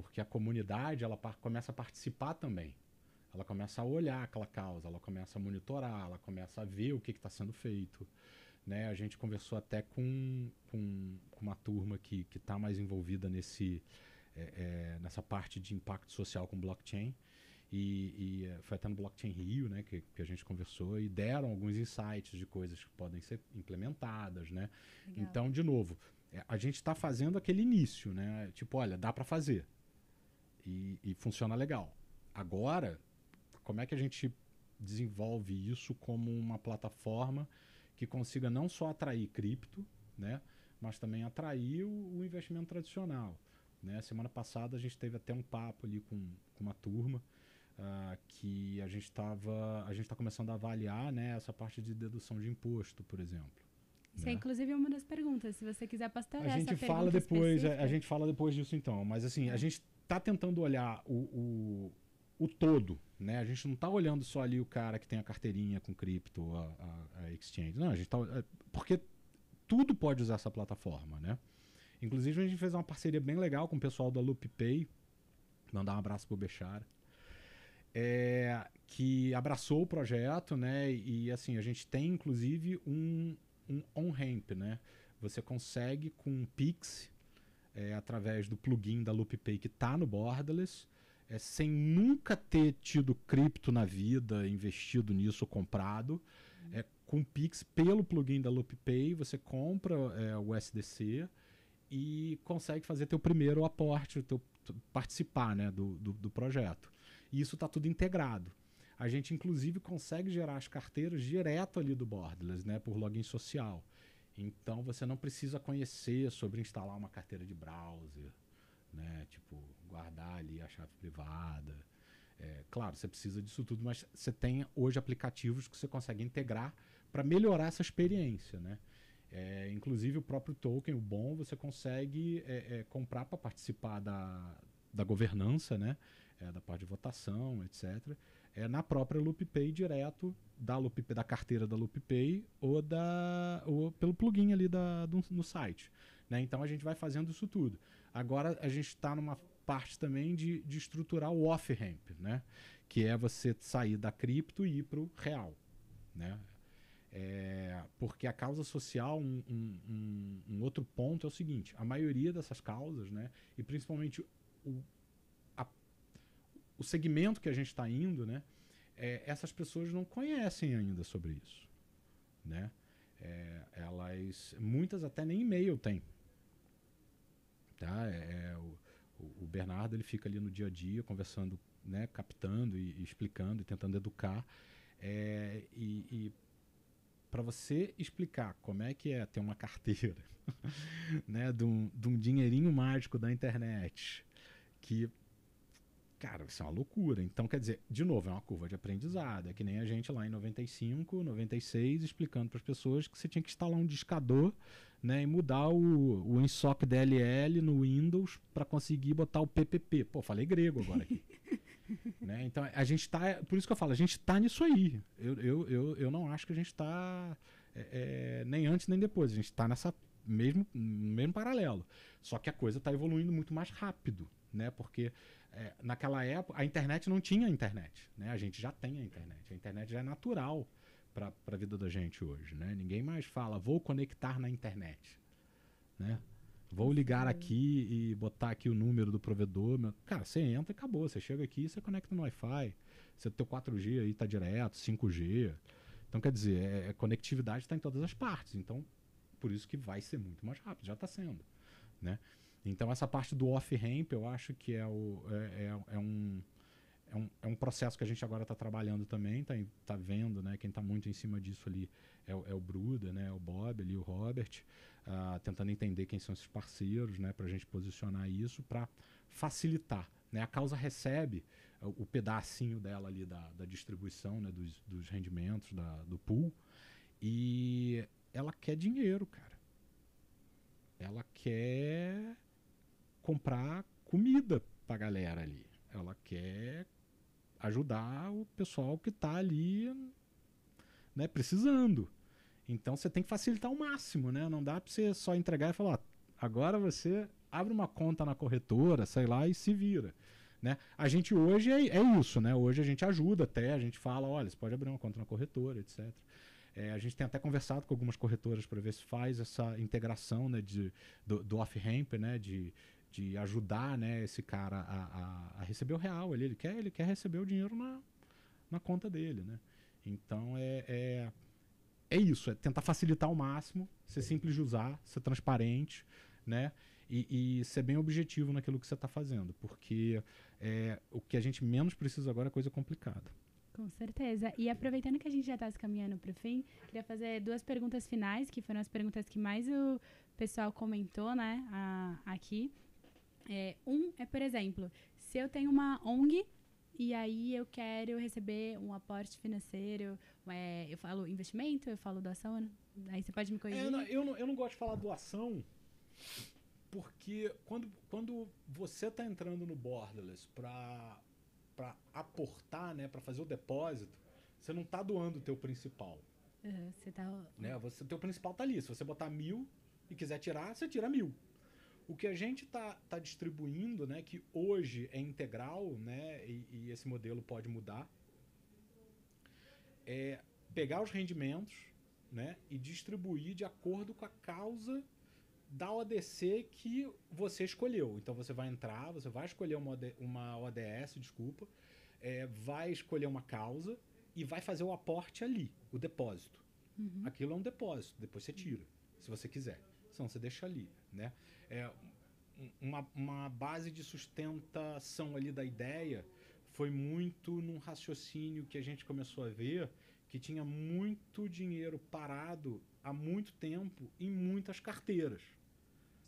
porque a comunidade ela começa a participar também. Ela começa a olhar aquela causa, ela começa a monitorar, ela começa a ver o que está sendo feito. Né? A gente conversou até com, com, com uma turma que está mais envolvida nesse, é, é, nessa parte de impacto social com blockchain. E, e, é, foi até no Blockchain Rio né, que, que, a gente conversou e deram alguns insights de coisas que podem ser implementadas. Né? Então, de novo, é, a gente está fazendo aquele início, né? Tipo, olha, dá para fazer e, e funciona legal. Agora, como é que a gente desenvolve isso como uma plataforma que consiga não só atrair cripto, né, mas também atrair o, o investimento tradicional. Né? Semana passada a gente teve até um papo ali com, com uma turma uh, que a gente estava, a gente está começando a avaliar, né, essa parte de dedução de imposto, por exemplo. Isso é né? inclusive uma das perguntas. Se você quiser pastorear a gente essa fala depois, é, a, a, gente fala depois disso então. Mas assim, a tá. gente está tentando olhar o, o, o, todo, né? A gente não está olhando só ali o cara que tem a carteirinha com cripto, a, a, a exchange. Não, a gente tá, é, Porque tudo pode usar essa plataforma, né? Inclusive, a gente fez uma parceria bem legal com o pessoal da LoopPay Pay. Mandar um abraço pro Bechara. É, que abraçou o projeto, né? E assim, a gente tem inclusive um, um on-ramp, né? Você consegue com o Pix é, através do plugin da LoopPay que está no Borderless, é, sem nunca ter tido cripto na vida, investido nisso, comprado. É, com Pix, pelo plugin da LoopPay, você compra é, o SDC e consegue fazer teu primeiro aporte, teu, participar né, do, do, do projeto. E isso está tudo integrado. A gente, inclusive, consegue gerar as carteiras direto ali do Borderless, né, por login social. Então você não precisa conhecer sobre instalar uma carteira de browser, né? Tipo, guardar ali a chave privada. É, claro, você precisa disso tudo, mas você tem hoje aplicativos que você consegue integrar para melhorar essa experiência, né? É, inclusive o próprio token, o bom, você consegue é, é comprar para participar da, da governança, né? É, da parte de votação, etc é na própria LoopPay direto da Loop, da carteira da LoopPay ou da ou pelo plugin ali da, do, no site. Né? Então a gente vai fazendo isso tudo. Agora a gente está numa parte também de, de estruturar o off-ramp, né? que é você sair da cripto e ir para o real. Né? É, porque a causa social, um, um, um, outro ponto é o seguinte: a maioria dessas causas, né, e principalmente o, o segmento que a gente está indo, né? É, essas pessoas não conhecem ainda sobre isso, né? É, elas, muitas até nem e-mail têm, tá? É, é o, o Bernardo ele fica ali no dia a dia conversando, né? Captando e, e explicando e tentando educar é, e, e para você explicar como é que é ter uma carteira, né, de um, de um dinheirinho mágico da internet que Cara, isso é uma loucura. Então, quer dizer, de novo, é uma curva de aprendizado. É que nem a gente lá em 95, 96, explicando para as pessoas que você tinha que instalar um discador né, e mudar o, o INSOC DLL no Windows para conseguir botar o PPP. Pô, falei grego agora aqui. né? Então, a gente está. Por isso que eu falo, a gente está nisso aí. Eu, eu, eu, eu não acho que a gente está é, é, nem antes nem depois. A gente está nessa mesmo mesmo paralelo. Só que a coisa está evoluindo muito mais rápido, né? Porque é, naquela época, a internet não tinha internet. Né? A gente já tem a internet. A internet já é natural para a vida da gente hoje. Né? Ninguém mais fala, vou conectar na internet. Né? Vou ligar uhum. aqui e botar aqui o número do provedor. Cara, você entra e acabou. Você chega aqui e você conecta no Wi-Fi. Você tem 4G aí tá direto, 5G. Então, quer dizer, é, a é, conectividade está em todas as partes. Então, por isso que vai ser muito mais rápido. Já está sendo, né? Então, essa parte do off-ramp, eu acho que é, o, é, é, é um, é, um, é um processo que a gente agora está trabalhando também, está tá vendo, né? Quem está muito em cima disso ali é, é, o Bruda, né? O Bob ali, o Robert, uh, tentando entender quem são esses parceiros, né? Para a gente posicionar isso para facilitar. Né? A causa recebe o, o pedacinho dela ali da, da distribuição, né? Dos, dos rendimentos, da, do pool. E ela quer dinheiro, cara. Ela quer comprar comida pra galera ali. Ela quer ajudar o pessoal que tá ali, né, precisando. Então você tem que facilitar ao máximo, né? Não dá para você só entregar e falar, ah, agora você abre uma conta na corretora, sei lá, e se vira. Né? A gente hoje é, é, isso, né? Hoje a gente ajuda até, a gente fala, olha, você pode abrir uma conta na corretora, etc. É, a gente tem até conversado com algumas corretoras para ver se faz essa integração né, de, do, do off-ramp, né, de, de ajudar né, esse cara a, a, a, receber o real. Ele, ele, quer, ele quer receber o dinheiro na, na conta dele. Né? Então é, é, é isso, é tentar facilitar ao máximo, ser Sim. simples de usar, ser transparente né? E, e, ser bem objetivo naquilo que você está fazendo, porque é, o que a gente menos precisa agora é coisa complicada. Com certeza. E aproveitando que a gente já está se caminhando para o fim, queria fazer duas perguntas finais, que foram as perguntas que mais o pessoal comentou, né, a, aqui. É, um é, por exemplo, se eu tenho uma ONG e aí eu quero receber um aporte financeiro, é, eu falo investimento, eu falo doação, aí você pode me é, corrigir. É, eu, não, eu, não, eu, não, gosto de falar doação, porque quando, quando você está entrando no Borderless para aportar, né, para fazer o depósito, você não está doando o teu principal. Uhum, você tá... né, você, teu principal tá ali. Se você botar mil e quiser tirar, você tira mil. O que a gente está tá distribuindo, né, que hoje é integral, né, e, e esse modelo pode mudar, é pegar os rendimentos né, e distribuir de acordo com a causa da ODC que você escolheu. Então você vai entrar, você vai escolher uma, OD, uma ODS, desculpa, é, vai escolher uma causa e vai fazer o aporte ali, o depósito. Uhum. Aquilo é um depósito, depois você tira, se você quiser. Senão você deixa ali, né? É, uma, uma base de sustentação ali da ideia foi muito num raciocínio que a gente começou a ver que tinha muito dinheiro parado há muito tempo em muitas carteiras,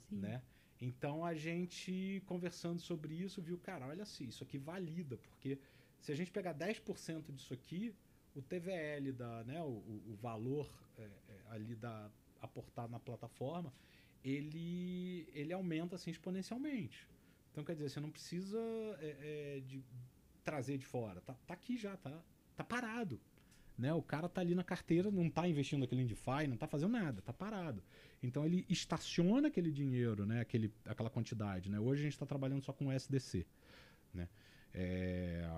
Sim. né? Então a gente conversando sobre isso, viu, cara, olha assim, isso aqui valida, porque se a gente pegar 10% disso aqui, o TVL da, né, o, o valor é, é, ali da aportar na plataforma, ele, ele aumenta assim, exponencialmente. Então, quer dizer, você não precisa é, é, de trazer de fora. Tá, tá aqui já, tá, tá parado. Né? O cara tá ali na carteira, não tá investindo aquele de DeFi, não tá fazendo nada, tá parado. Então ele estaciona aquele dinheiro, né? aquele, aquela quantidade. Né? Hoje a gente está trabalhando só com SDC. Né? É,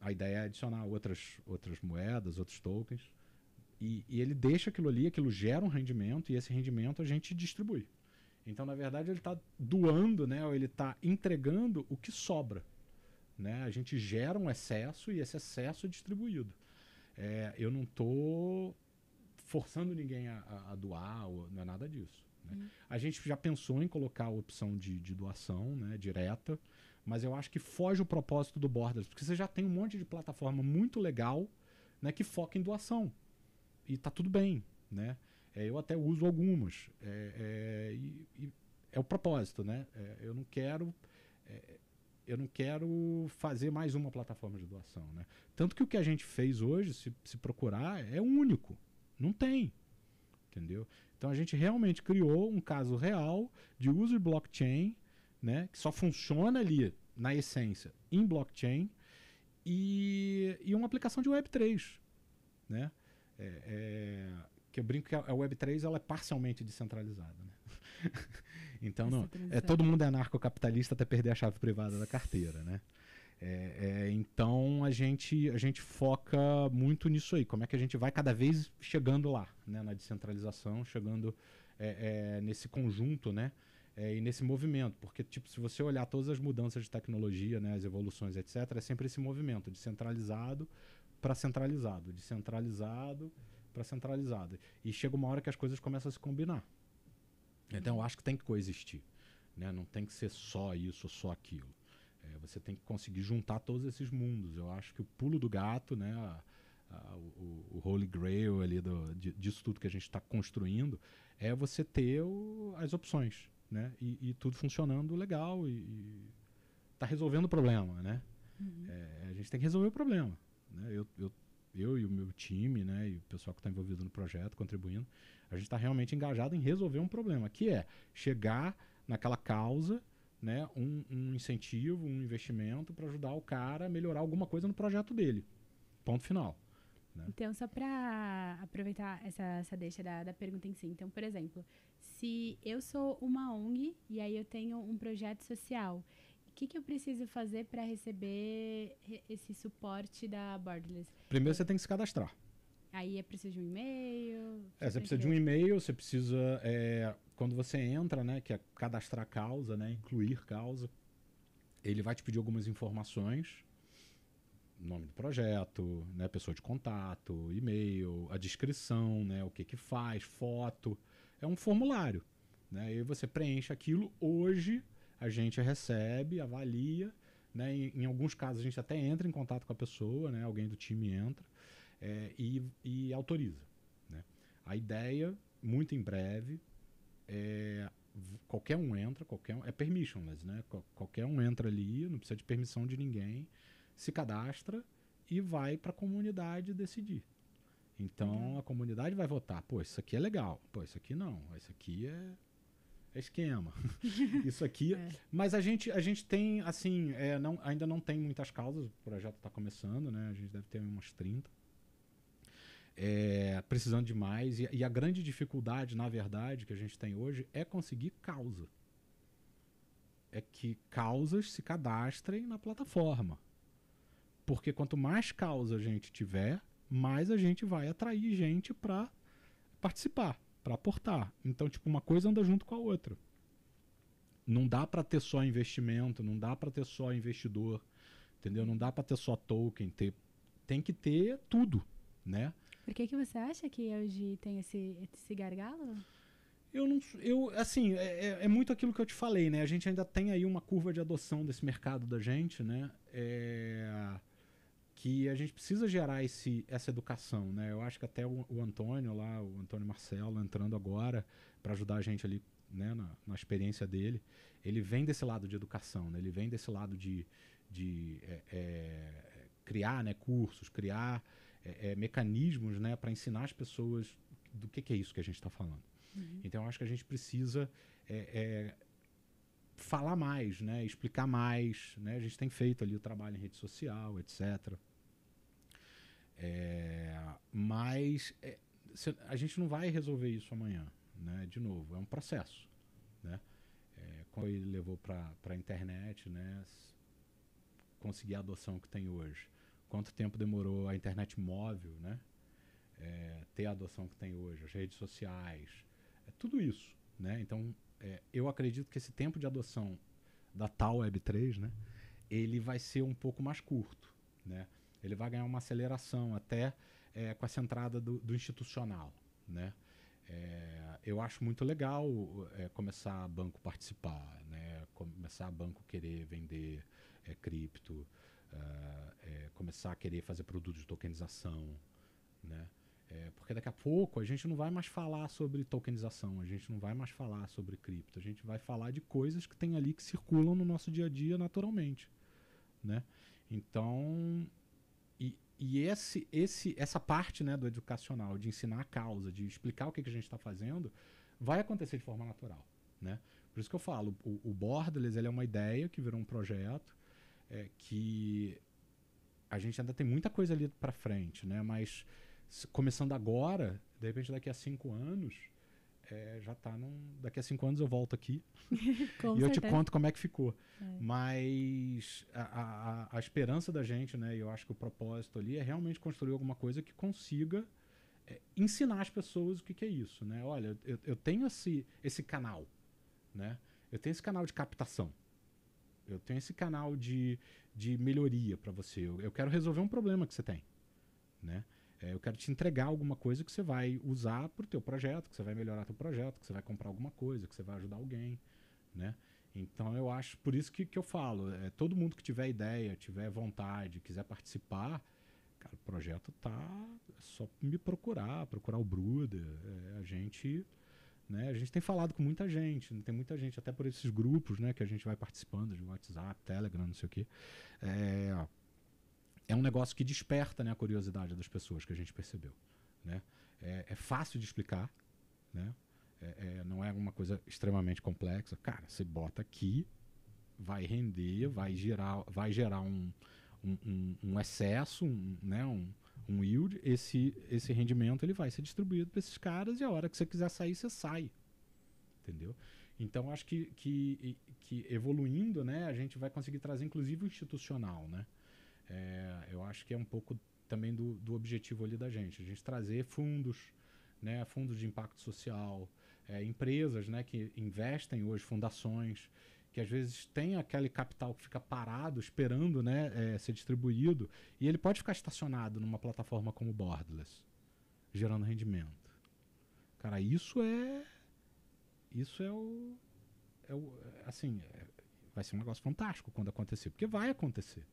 a ideia é adicionar outras, outras moedas, outros tokens. E, e ele deixa aquilo ali, aquilo gera um rendimento e esse rendimento a gente distribui. Então, na verdade, ele está doando, né? Ou ele está entregando o que sobra. Né? A gente gera um excesso e esse excesso é distribuído. É, eu não estou forçando ninguém a, a doar, ou, não é nada disso. Né? Uhum. A gente já pensou em colocar a opção de, de, doação né, direta, mas eu acho que foge o propósito do Borders, porque você já tem um monte de plataforma muito legal né, que foca em doação e está tudo bem, né? É, eu até uso algumas é, é, e, e é o propósito, né? É, eu não quero é, eu não quero fazer mais uma plataforma de doação, né? Tanto que o que a gente fez hoje, se, se procurar, é único, não tem, entendeu? Então a gente realmente criou um caso real de uso de blockchain, né? Que só funciona ali na essência em blockchain e, e uma aplicação de Web 3, né? é, é, que eu brinco que a Web3 ela é parcialmente descentralizada. Né? então, não, é, todo mundo é anarcocapitalista até perder a chave privada da carteira. Né? É, é, então, a gente, a gente foca muito nisso aí, como é que a gente vai cada vez chegando lá, né, na descentralização, chegando é, é, nesse conjunto, né? É, e nesse movimento, porque tipo, se você olhar todas as mudanças de tecnologia, né, as evoluções, etc., é sempre esse movimento descentralizado para centralizado, de centralizado para centralizado. E chega uma hora que as coisas começam a se combinar. Então eu acho que tem que coexistir. Né? Não tem que ser só isso, ou só aquilo. É, você tem que conseguir juntar todos esses mundos. Eu acho que o pulo do gato, né? A, a, o, o, Holy Grail ali do, de, disso tudo que a gente está construindo, é você ter o, as opções. Né? E, e, tudo funcionando legal e, está tá resolvendo o problema, né? Uhum. É, a gente tem que resolver o problema. Né? Eu, eu, eu e o meu time, né, e o pessoal que está envolvido no projeto, contribuindo, a gente está realmente engajado em resolver um problema, que é chegar naquela causa, né, um, um incentivo, um investimento para ajudar o cara a melhorar alguma coisa no projeto dele. Ponto final. Né? Então, só para aproveitar essa, essa deixa da, da pergunta em si. Então, por exemplo, se eu sou uma ONG e aí eu tenho um projeto social que, que eu preciso fazer para receber esse suporte da Borderless? Primeiro você tem que se cadastrar. Aí é preciso de um e-mail. É, você precisa de um e-mail, você precisa. É, quando você entra, né, que é cadastrar causa, né, incluir causa, ele vai te pedir algumas informações. Nome do projeto, né, pessoa de contato, e-mail, a descrição, né, o que que faz, foto. É um formulário. Né, e você preenche aquilo. Hoje, a gente recebe, avalia, né? Em, em, alguns casos a gente até entra em contato com a pessoa, né? Alguém do time entra é, e, e, autoriza, né? A ideia, muito em breve, é qualquer um entra, qualquer um, é permissionless, né? Qualquer um entra ali, não precisa de permissão de ninguém, se cadastra e vai para a comunidade decidir. Então uhum. a comunidade vai votar, pô, isso aqui é legal, pô, isso aqui não, isso aqui é é esquema. Isso aqui. é. Mas a gente, a gente tem, assim, é, não, ainda não tem muitas causas, o projeto está começando, né? A gente deve ter umas 30. É, precisando de mais. E, e, a grande dificuldade, na verdade, que a gente tem hoje é conseguir causa. É que causas se cadastrem na plataforma. Porque quanto mais causa a gente tiver, mais a gente vai atrair gente para participar para aportar. Então, tipo, uma coisa anda junto com a outra. Não dá para ter só investimento, não dá para ter só investidor, entendeu? Não dá para ter só token, ter, tem que ter tudo, né? Por que, que você acha que hoje tem esse, esse gargalo? Eu não. Eu, assim, é, é, é, muito aquilo que eu te falei, né? A gente ainda tem aí uma curva de adoção desse mercado da gente, né? É que a gente precisa gerar esse, essa educação, né? Eu acho que até o, o Antônio lá, o Antônio Marcelo entrando agora para ajudar a gente ali, né, na, na, experiência dele, ele vem desse lado de educação, né? Ele vem desse lado de, de é, é, criar, né, cursos, criar é, é mecanismos, né, para ensinar as pessoas do que, que, é isso que a gente está falando. Uhum. Então, eu acho que a gente precisa é, é, falar mais, né? explicar mais. Né? A gente tem feito ali o trabalho em rede social, etc. É, mas é, se, a gente não vai resolver isso amanhã, né? de novo. É um processo. Né? É, quando ele levou para a internet, né? conseguir a adoção que tem hoje. Quanto tempo demorou a internet móvel né? É, ter a adoção que tem hoje, as redes sociais, é tudo isso. Né? Então, é, eu acredito que esse tempo de adoção da tal Web3, né, ele vai ser um pouco mais curto, né? Ele vai ganhar uma aceleração até é, com essa entrada do, do institucional, né? É, eu acho muito legal é, começar a banco participar, né? Começar a banco querer vender é, cripto, ah, é, começar a querer fazer produtos de tokenização, né? É, porque daqui a pouco a gente não vai mais falar sobre tokenização, a gente não vai mais falar sobre cripto, a gente vai falar de coisas que tem ali que circulam no nosso dia a dia naturalmente. Né? Então, e, e esse, esse, essa parte né, do educacional, de ensinar a causa, de explicar o que, que a gente está fazendo, vai acontecer de forma natural. Né? Por isso que eu falo, o, o Borderless ele é uma ideia que virou um projeto é, que a gente ainda tem muita coisa ali para frente, né? mas começando agora, de repente daqui a cinco anos, é, já tá num. Daqui a cinco anos eu volto aqui e eu te conto como é que ficou. É. Mas a, a, a, esperança da gente, né? Eu acho que o propósito ali é realmente construir alguma coisa que consiga é, ensinar as pessoas o que, que é isso, né? Olha, eu, eu tenho esse, esse canal, né? Eu tenho esse canal de captação. Eu tenho esse canal de, de melhoria para você. Eu, eu quero resolver um problema que você tem, né? É, eu quero te entregar alguma coisa que você vai usar para o teu projeto, que você vai melhorar teu projeto, que você vai comprar alguma coisa, que você vai ajudar alguém, né? Então eu acho, por isso que, que eu falo, é, todo mundo que tiver ideia, tiver vontade, quiser participar, cara, o projeto tá é só me procurar, procurar o Bruda, é, a gente, né? A gente tem falado com muita gente, tem muita gente até por esses grupos, né? Que a gente vai participando de WhatsApp, Telegram, não sei o quê. É, é um negócio que desperta né, a curiosidade das pessoas, que a gente percebeu. Né? É, é fácil de explicar, né? É, é, não é uma coisa extremamente complexa. Cara, você bota aqui, vai render, vai gerar, vai gerar um, um, um, um excesso, um, né, um, um yield. Esse, esse rendimento ele vai ser distribuído para esses caras e a hora que você quiser sair, você sai. Entendeu? Então acho que, que, que evoluindo, né, a gente vai conseguir trazer inclusive o institucional, né? É, eu acho que é um pouco também do, do objetivo ali da gente, a gente trazer fundos, né, fundos de impacto social, é, empresas né, que investem hoje, fundações, que às vezes tem aquele capital que fica parado, esperando né, é, ser distribuído, e ele pode ficar estacionado numa plataforma como o Borderless, gerando rendimento. Cara, isso é. Isso é o. É o é, assim, é, vai ser um negócio fantástico quando acontecer, porque vai acontecer.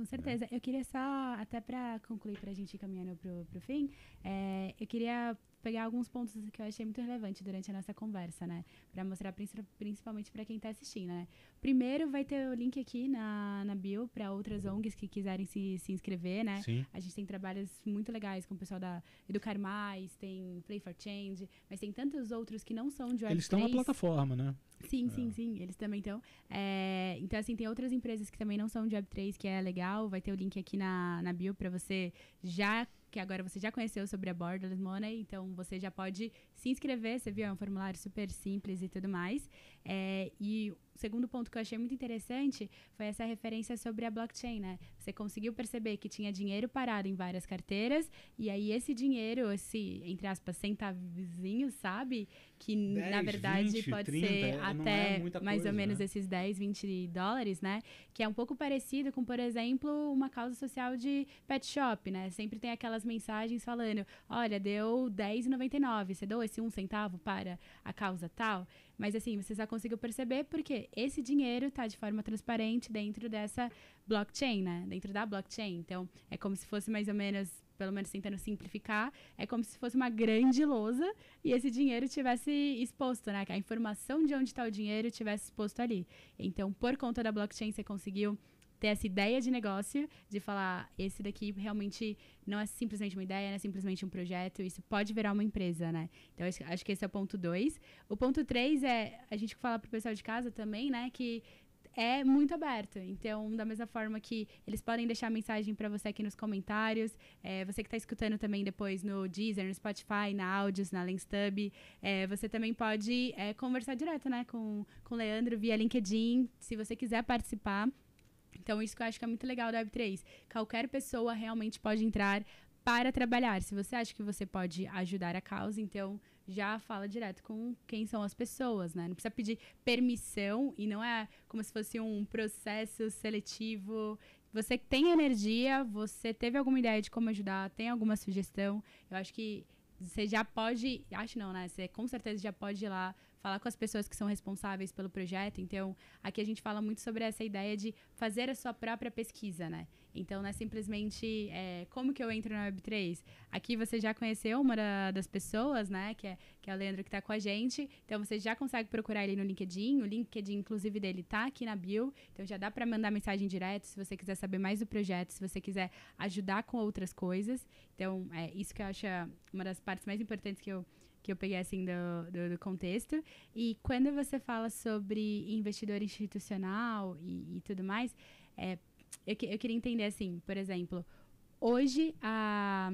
Com né? certeza. Eu queria só, até para concluir, para a gente ir caminhando para o fim, é, eu queria pegar alguns pontos que eu achei muito relevante durante a nossa conversa, né? Para mostrar principalmente para quem está assistindo, né? Primeiro vai ter o link aqui na, na bio para outras ONGs que quiserem se, se inscrever, né? Sim. A gente tem trabalhos muito legais com o pessoal da Educar Mais, tem Play for Change, mas tem tantos outros que não são de Web3. Eles estão na plataforma, né? Sim, sim, é. sim. Eles também estão. É, então, assim, tem outras empresas que também não são de Web3, que é legal. Vai ter o link aqui na, na bio para você já que agora você já conheceu sobre a Borderless Money, então você já pode se inscrever, você viu? É um formulário super simples e tudo mais. É, e segundo ponto que eu achei muito interessante foi essa referência sobre a blockchain, né? Você conseguiu perceber que tinha dinheiro parado em várias carteiras e aí esse dinheiro, esse, entre aspas, centavizinho, sabe? Que 10, na verdade 20, pode 30, ser é, é até é mais coisa, ou menos né? esses 10, 20 dólares, né? Que é um pouco parecido com, por exemplo, uma causa social de pet shop, né? Sempre tem aquelas mensagens falando: olha, deu R$10,99, você deu esse um centavo para a causa tal? Mas assim, vocês já conseguiu perceber porque esse dinheiro está de forma transparente dentro dessa blockchain, né? Dentro da blockchain. Então, é como se fosse mais ou menos pelo menos tentando simplificar, é como se fosse uma grande lousa e esse dinheiro tivesse exposto, né? Que a informação de onde está o dinheiro tivesse exposto ali. Então, por conta da blockchain, você conseguiu ter essa ideia de negócio, de falar, esse daqui realmente não é simplesmente uma ideia, não é simplesmente um projeto, isso pode virar uma empresa, né? Então, acho, que esse é o ponto dois. O ponto três é, a gente fala pro pessoal de casa também, né, que é muito aberto. Então, da mesma forma que eles podem deixar mensagem para você aqui nos comentários, é, você que está escutando também depois no Deezer, no Spotify, na Audios, na LensTub, é, você também pode é, conversar direto né, com, com o Leandro via LinkedIn, se você quiser participar. Então, isso que eu acho que é muito legal da Web3. Qualquer pessoa realmente pode entrar para trabalhar. Se você acha que você pode ajudar a causa, então já fala direto com quem são as pessoas, né? Não precisa pedir permissão e não é como se fosse um processo seletivo. Você tem energia, você teve alguma ideia de como ajudar, tem alguma sugestão. Eu acho que você já pode, acho não, né? Você com certeza já pode ir lá falar com as pessoas que são responsáveis pelo projeto. Então, aqui a gente fala muito sobre essa ideia de fazer a sua própria pesquisa, né? Então, não é simplesmente é, como que eu entro na Web3. Aqui você já conheceu uma da, das pessoas, né? Que é, que é o Leandro que está com a gente. Então, você já consegue procurar ele no LinkedIn. O LinkedIn, inclusive, dele tá aqui na bio. Então, já dá para mandar mensagem direto se você quiser saber mais do projeto, se você quiser ajudar com outras coisas. Então, é isso que eu acho uma das partes mais importantes que eu que eu peguei assim do, do, do, contexto. E quando você fala sobre investidor institucional e, e tudo mais, é, eu, eu queria entender assim, por exemplo, hoje a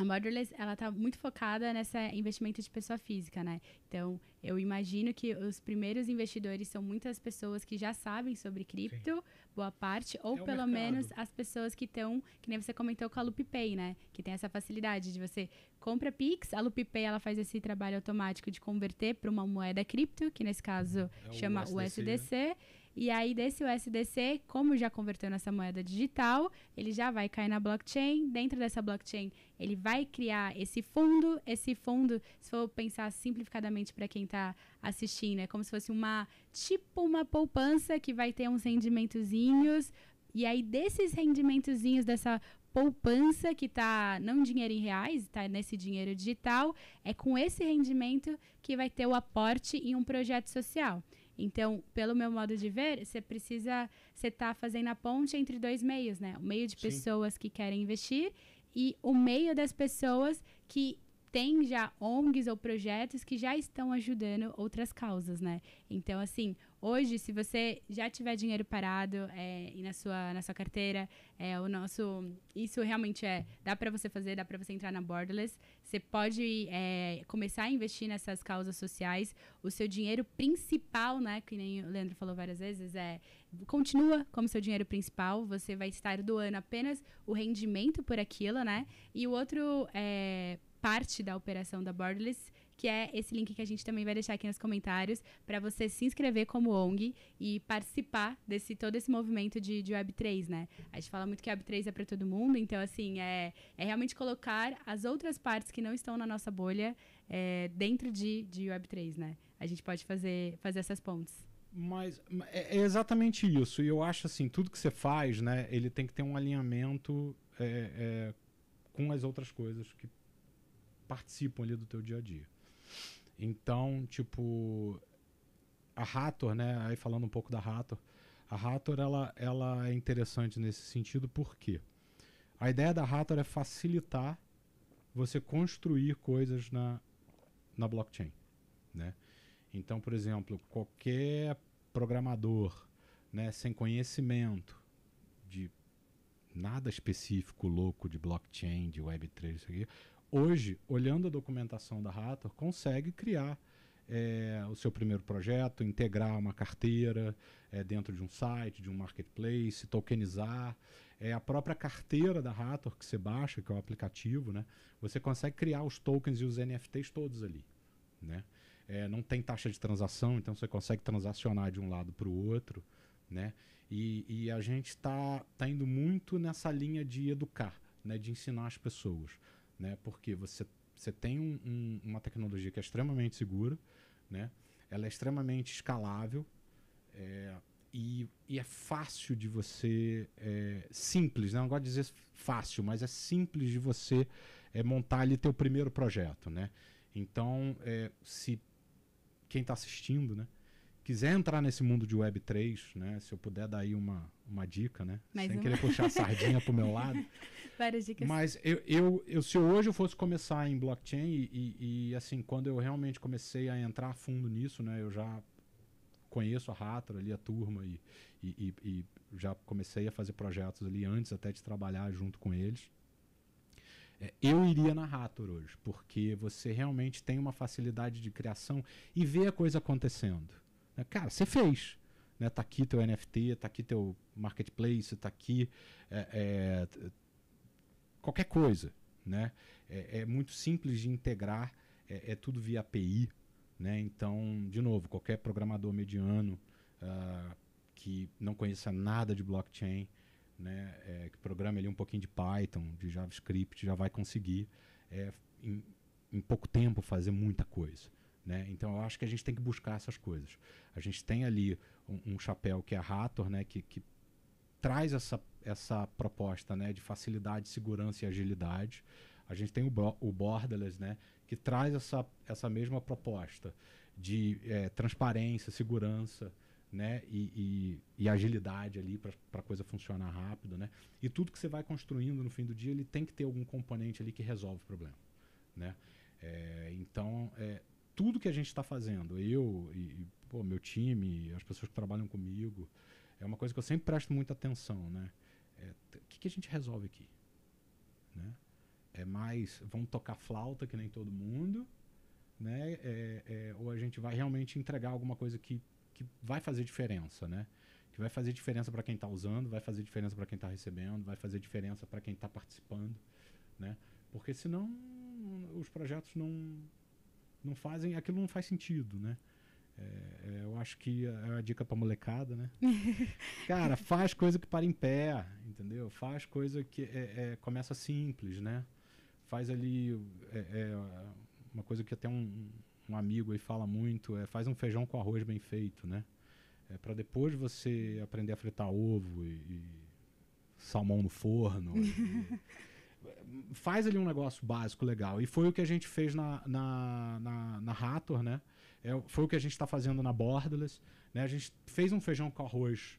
a Borderless, ela tá muito focada nessa investimento de pessoa física, né? Então, eu imagino que os primeiros investidores são muitas pessoas que já sabem sobre cripto, Sim. boa parte, é ou é pelo menos as pessoas que estão, que nem você comentou com a Loop Pay, né? Que tem essa facilidade de você compra Pix, a Loop Pay, ela faz esse trabalho automático de converter para uma moeda cripto, que nesse caso é chama USDC, USDC né? E aí, desse USDC, como já converteu nessa moeda digital, ele já vai cair na blockchain. Dentro dessa blockchain, ele vai criar esse fundo. Esse fundo, se for pensar simplificadamente para quem está assistindo, é como se fosse uma, tipo uma poupança que vai ter uns rendimentozinhos. E aí, desses rendimentozinhos dessa poupança que está não dinheiro em reais, está nesse dinheiro digital, é com esse rendimento que vai ter o aporte em um projeto social. Então, pelo meu modo de ver, você precisa, você está fazendo a ponte entre dois meios, né? O meio de Sim. pessoas que querem investir e o meio das pessoas que têm já ONGs ou projetos que já estão ajudando outras causas, né? Então, assim, Hoje, se você já tiver dinheiro parado é, e na sua, na sua carteira, é, o nosso isso realmente é dá para você fazer, dá para você entrar na Borderless. Você pode é, começar a investir nessas causas sociais. O seu dinheiro principal, né, que nem o Leandro falou várias vezes, é continua como seu dinheiro principal. Você vai estar doando apenas o rendimento por aquilo, né? E o outro é, parte da operação da Borderless que é esse link que a gente também vai deixar aqui nos comentários para você se inscrever como ONG e participar desse todo esse movimento de, de Web3, né? A gente fala muito que Web3 é para todo mundo, então assim, é, é realmente colocar as outras partes que não estão na nossa bolha é, dentro de, de Web3, né? A gente pode fazer, fazer essas pontes. Mas é, é exatamente isso. E eu acho assim, tudo que você faz, né, ele tem que ter um alinhamento é, é, com as outras coisas que participam ali do teu dia a dia. Então, tipo, a Hathor, né? Aí falando um pouco da Hathor, a Hathor ela, ela é interessante nesse sentido porque a ideia da Hathor é facilitar você construir coisas na, na blockchain, né? Então, por exemplo, qualquer programador, né, sem conhecimento de nada específico louco de blockchain, de web3, isso aqui, hoje, olhando a documentação da Rator, consegue criar é, o seu primeiro projeto, integrar uma carteira é, dentro de um site, de um marketplace, tokenizar. É, a própria carteira da Rator que você baixa, que é o aplicativo, né? você consegue criar os tokens e os NFTs todos ali. Né? É, não tem taxa de transação, então você consegue transacionar de um lado para o outro. Né? E, e a gente está tá indo muito nessa linha de educar, né? de ensinar as pessoas né? Porque você, você tem um, um, uma tecnologia que é extremamente segura, né? Ela é extremamente escalável é, e, e, é fácil de você, é, simples, né? não gosto de dizer fácil, mas é simples de você é, montar ali teu primeiro projeto, né? Então, é, se quem está assistindo, né? quiser entrar nesse mundo de Web3, né, se eu puder dar aí uma, uma dica, né? Mais Sem uma. querer puxar a sardinha pro meu lado. Várias dicas. Mas eu, eu, eu, se hoje eu fosse começar em blockchain e, e, e, assim, quando eu realmente comecei a entrar fundo nisso, né? Eu já conheço a Ratra ali, a turma e, e, e já comecei a fazer projetos ali antes até de trabalhar junto com eles. É, eu iria na Rator hoje, porque você realmente tem uma facilidade de criação e vê a coisa acontecendo. Né, cara, você fez. Né? Tá aqui teu NFT, tá aqui teu marketplace, está aqui, é, é, qualquer coisa. Né? É, é, muito simples de integrar, é, é tudo via API. Né? Então, de novo, qualquer programador mediano uh, que não conheça nada de blockchain, né, é, que programa ali um pouquinho de Python, de JavaScript, já vai conseguir é, em, em pouco tempo fazer muita coisa. Né? Então eu acho que a gente tem que buscar essas coisas. A gente tem ali um, um chapéu que é a Hathor, né? que, que traz essa, essa proposta né, de facilidade, segurança e agilidade. A gente tem o, o Borderless, né, que traz essa, essa mesma proposta de é, transparência, segurança né, e, e, e agilidade ali para a coisa funcionar rápido. Né? E tudo que você vai construindo no fim do dia, ele tem que ter algum componente ali que resolve o problema. Né? É, então, é, tudo que a gente está fazendo, eu e, e pô, meu time, as pessoas que trabalham comigo, é uma coisa que eu sempre presto muita atenção, né? É, o que, que, a gente resolve aqui? Né? É mais, vamos tocar flauta que nem todo mundo, né? É, é, ou a gente vai realmente entregar alguma coisa que, que vai fazer diferença, né? Que vai fazer diferença para quem está usando, vai fazer diferença para quem está recebendo, vai fazer diferença para quem está participando, né? Porque senão os projetos não não fazem, aquilo não faz sentido, né? É, é, eu acho que é uma dica pra molecada, né? Cara, faz coisa que para em pé, entendeu? Faz coisa que é, é começa simples, né? Faz ali é, é, uma coisa que até um, um amigo aí fala muito, é faz um feijão com arroz bem feito, né? É para depois você aprender a fritar ovo e, e salmão no forno. e, faz ali um negócio básico legal. E foi o que a gente fez na, na, na, na Rator, né? É, foi o que a gente está fazendo na Borderless. Né? A gente fez um feijão com arroz.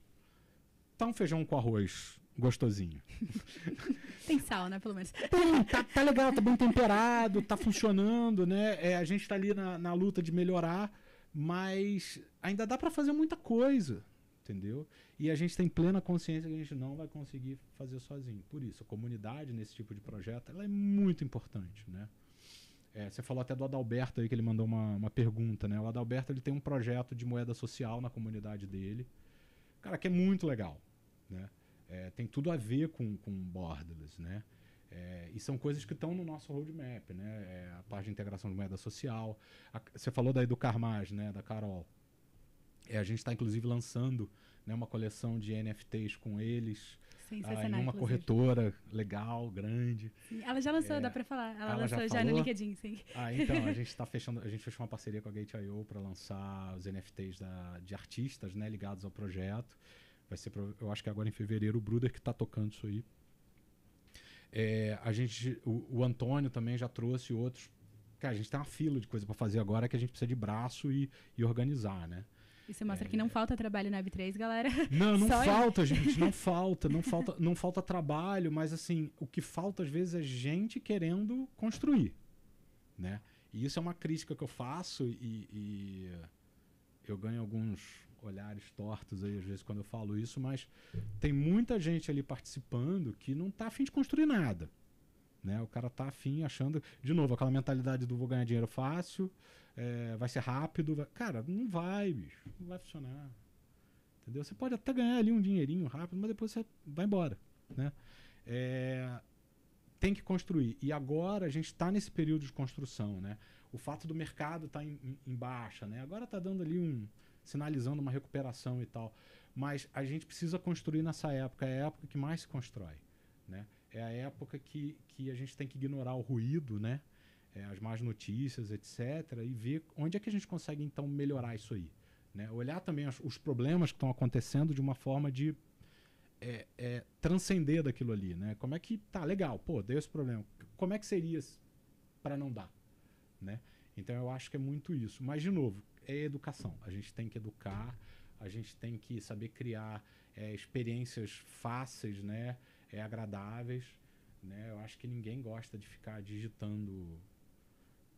Tá um feijão com arroz gostosinho. Tem sal, né? Pelo menos. Tem, tá, tá, legal, tá bem temperado, tá funcionando, né? É, a gente tá ali na, na luta de melhorar, mas ainda dá para fazer muita coisa, entendeu? E a gente tem plena consciência que a gente não vai conseguir fazer sozinho. Por isso, a comunidade nesse tipo de projeto ela é muito importante, né? É, você falou até do Adalberto aí que ele mandou uma, uma pergunta, né? O Adalberto ele tem um projeto de moeda social na comunidade dele, cara, que é muito legal, né? É, tem tudo a ver com, com borderless, né? É, e são coisas que estão no nosso roadmap, né? É, a parte de integração de moeda social. A, você falou daí do Carmage, né? Da Carol. É, a gente está inclusive lançando né, uma coleção de NFTs com eles. Sensacional. Aí uma corretora legal, grande. Sim, ela já lançou, é, dá para falar. Ela, ela lançou já, já, no LinkedIn, sim. Ah, então, a gente está fechando, a gente fechou uma parceria com a Gate.io para lançar os NFTs da, de artistas, né, ligados ao projeto. Vai ser, eu acho que agora em fevereiro, o Bruder que tá tocando isso aí. É, a gente, o, o Antônio também já trouxe outros. Cara, a gente tem uma fila de coisa para fazer agora que a gente precisa de braço e, e organizar, né? Isso mostra é, que não falta trabalho na Web3, galera. Não, não falta, gente. Não falta, não falta, não falta trabalho, mas assim, o que falta às vezes é gente querendo construir, né? E isso é uma crítica que eu faço e, e eu ganho alguns olhares tortos aí às vezes quando eu falo isso, mas tem muita gente ali participando que não tá afim de construir nada. Né? O cara tá afim, achando. De novo, aquela mentalidade do vou ganhar dinheiro fácil, é, vai ser rápido. Vai... Cara, não vai, bicho. Não vai funcionar. Entendeu? Você pode até ganhar ali um dinheirinho rápido, mas depois você vai embora. Né? É, tem que construir. E agora a gente está nesse período de construção. Né? O fato do mercado estar tá em, em, baixa, né? agora está dando ali um. sinalizando uma recuperação e tal. Mas a gente precisa construir nessa época, é a época que mais se constrói. Né? é a época que, que a gente tem que ignorar o ruído, né? É, as más notícias, etc. E ver onde é que a gente consegue, então, melhorar isso aí. Né? Olhar também os problemas que estão acontecendo de uma forma de é, é, transcender daquilo ali, né? Como é que tá legal? Pô, deu esse problema. Como é que seria para não dar, né? Então eu acho que é muito isso. Mas de novo, é educação. A gente tem que educar, a gente tem que saber criar é, experiências fáceis, né? é, agradáveis. Né? Eu acho que ninguém gosta de ficar digitando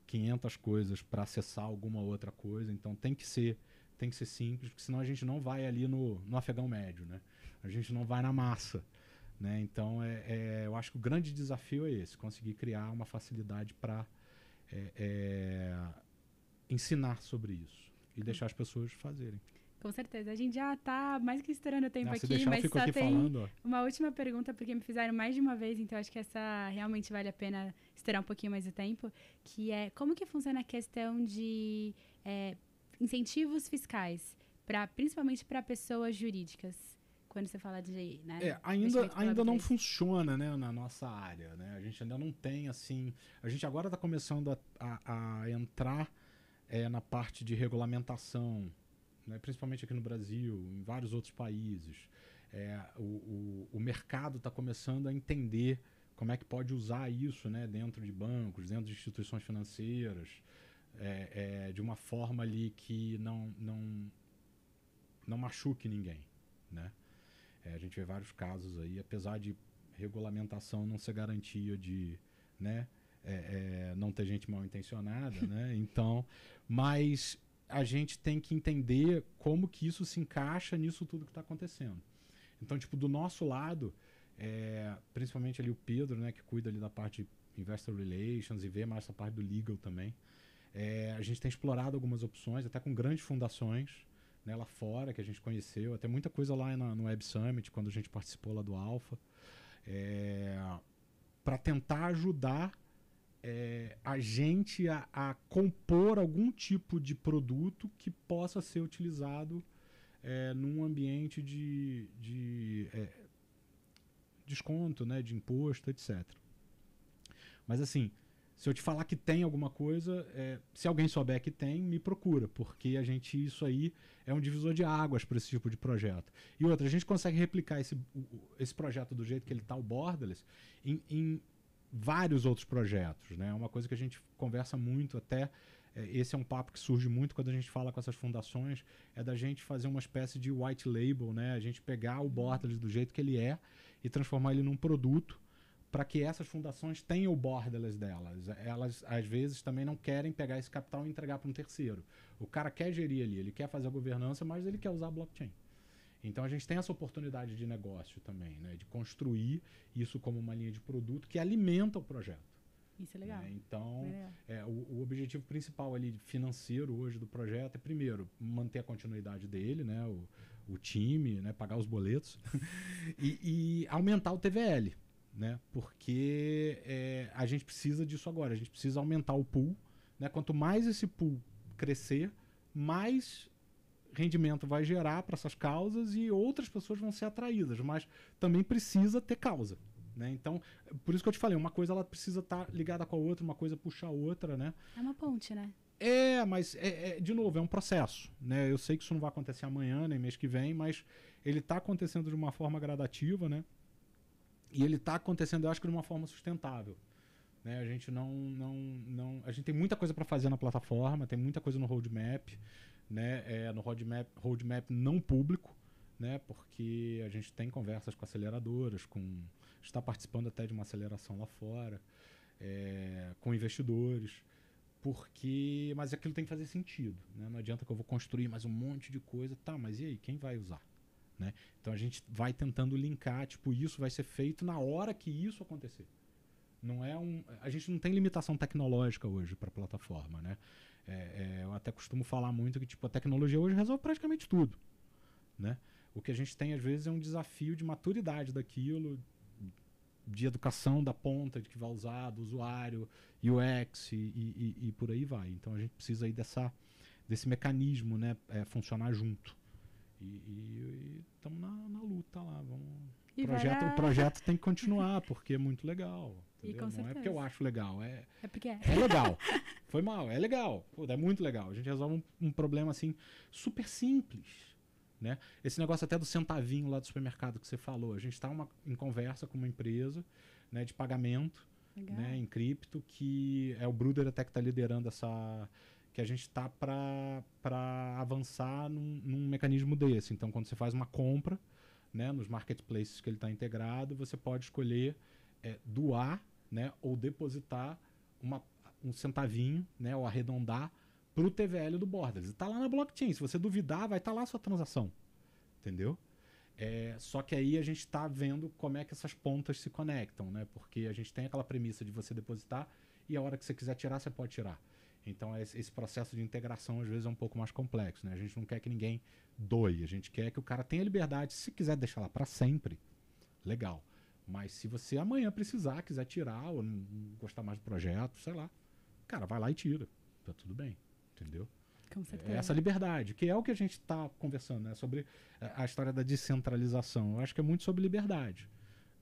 500 coisas para acessar alguma outra coisa. Então tem que ser tem que ser simples, porque senão a gente não vai ali no, no afegão médio, né? A gente não vai na massa. Né? Então, é, é, eu acho que o grande desafio é esse: conseguir criar uma facilidade para é, é, ensinar sobre isso e deixar as pessoas fazerem. Com certeza. A gente já está mais que estourando o tempo Não, aqui, deixar, mas só aqui tem falando. uma última pergunta, porque me fizeram mais de uma vez, então acho que essa realmente vale a pena estourar um pouquinho mais o tempo, que é como que funciona a questão de é, incentivos fiscais, pra, principalmente para pessoas jurídicas quando você fala de. Né, é, ainda, ainda não funciona né, na nossa área. Né? A gente ainda não tem assim. A gente agora está começando a, a, a entrar é, na parte de regulamentação né? principalmente aqui no Brasil, em vários outros países. É, o, o, o, mercado está começando a entender como é que pode usar isso né? dentro de bancos, dentro de instituições financeiras, é, é, de uma forma ali que não, não, não machuque ninguém. Né? É, a gente vê vários casos aí, apesar de regulamentação não ser garantia de. Né? É, é, não ter gente mal intencionada, né? Então, mas a gente tem que entender como que isso se encaixa nisso tudo que está acontecendo. Então, tipo, do nosso lado, é, principalmente ali o Pedro, né, que cuida ali da parte de investor relations e vê mais essa parte do legal também, é, a gente tem explorado algumas opções, até com grandes fundações né, lá fora, que a gente conheceu, até muita coisa lá na, no Web Summit, quando a gente participou lá do Alpha, é, para tentar ajudar é, a gente a, a, compor algum tipo de produto que possa ser utilizado é, num ambiente de, de é, desconto, né, de imposto, etc. Mas assim, se eu te falar que tem alguma coisa, é, se alguém souber que tem, me procura, porque a gente isso aí é um divisor de águas para esse tipo de projeto. E outra, a gente consegue replicar esse, esse projeto do jeito que ele está, o Borderless, em, em vários outros projetos. Né? É uma coisa que a gente conversa muito até. É, esse é um papo que surge muito quando a gente fala com essas fundações, é da gente fazer uma espécie de white label, né? A gente pegar o Borderless do jeito que ele é e transformar ele num produto para que essas fundações tenham o borderless delas. Elas, às vezes, também não querem pegar esse capital e entregar para um terceiro. O cara quer gerir ali, ele quer fazer a governança, mas ele quer usar a blockchain. Então a gente tem essa oportunidade de negócio também, né? De construir isso como uma linha de produto que alimenta o projeto. Isso é né? legal. então, é. É, o, o, objetivo principal ali financeiro hoje do projeto é, primeiro, manter a continuidade dele, né? O, o time, né? Pagar os boletos e, e, aumentar o TVL, né? Porque é, a gente precisa disso agora. A gente precisa aumentar o pool, né? Quanto mais esse pool crescer, mais rendimento vai gerar para essas causas e outras pessoas vão ser atraídas, mas também precisa ter causa. Né? Então, por isso que eu te falei, uma coisa ela precisa estar tá ligada com a outra, uma coisa puxa a outra, né? É uma ponte, né? É, mas é, é, de novo, é um processo. Né? Eu sei que isso não vai acontecer amanhã, nem mês que vem, mas ele está acontecendo de uma forma gradativa, né? E ele está acontecendo, eu acho que de uma forma sustentável. Né? A gente não, não, não. A gente tem muita coisa para fazer na plataforma, tem muita coisa no roadmap né, é, no roadmap, roadmap não público, né, porque a gente tem conversas com aceleradoras, com está participando até de uma aceleração lá fora, é, com investidores, porque mas aquilo tem que fazer sentido, né? não adianta que eu vou construir mais um monte de coisa, tá, mas e aí quem vai usar? Né? Então a gente vai tentando linkar, tipo isso vai ser feito na hora que isso acontecer. Não é um, a gente não tem limitação tecnológica hoje para a plataforma, né? É, é, eu até costumo falar muito que tipo, a tecnologia hoje resolve praticamente tudo, né? O que a gente tem às vezes é um desafio de maturidade daquilo, de educação da ponta de que vai usar, do usuário, UX e, e, e, por aí vai. Então a gente precisa aí dessa, desse mecanismo né, é, funcionar junto. E estamos na, na, luta lá. Vamos... E projeto, O projeto tem que continuar, porque é muito legal. Entendeu? não é porque eu acho legal, é, é, porque é. é legal. Foi mal, é legal. Pô, é muito legal. A gente resolve um, um, problema assim super simples. Né? Esse negócio até do centavinho lá do supermercado que você falou. A gente está em conversa com uma empresa né, de pagamento né, em cripto, que é o Bruder até que está liderando essa. Que a gente está para avançar num, num mecanismo desse. Então, quando você faz uma compra né, nos marketplaces que ele está integrado, você pode escolher é, doar né, ou depositar uma, um centavinho, né, ou arredondar para o TVL do Borders. Está lá na blockchain. Se você duvidar, vai estar tá lá a sua transação. Entendeu? É, só que aí a gente está vendo como é que essas pontas se conectam, né? Porque a gente tem aquela premissa de você depositar e a hora que você quiser tirar, você pode tirar. Então é esse processo de integração às vezes é um pouco mais complexo, né? A gente não quer que ninguém doe, a gente quer que o cara tenha liberdade, se quiser deixar lá para sempre, legal. Mas se você amanhã precisar, quiser tirar, ou não gostar mais do projeto, sei lá, cara, vai lá e tira. Tá tudo bem. Entendeu? Com certeza. É essa liberdade, que é o que a gente está conversando, né? Sobre é, a história da descentralização. Eu acho que é muito sobre liberdade.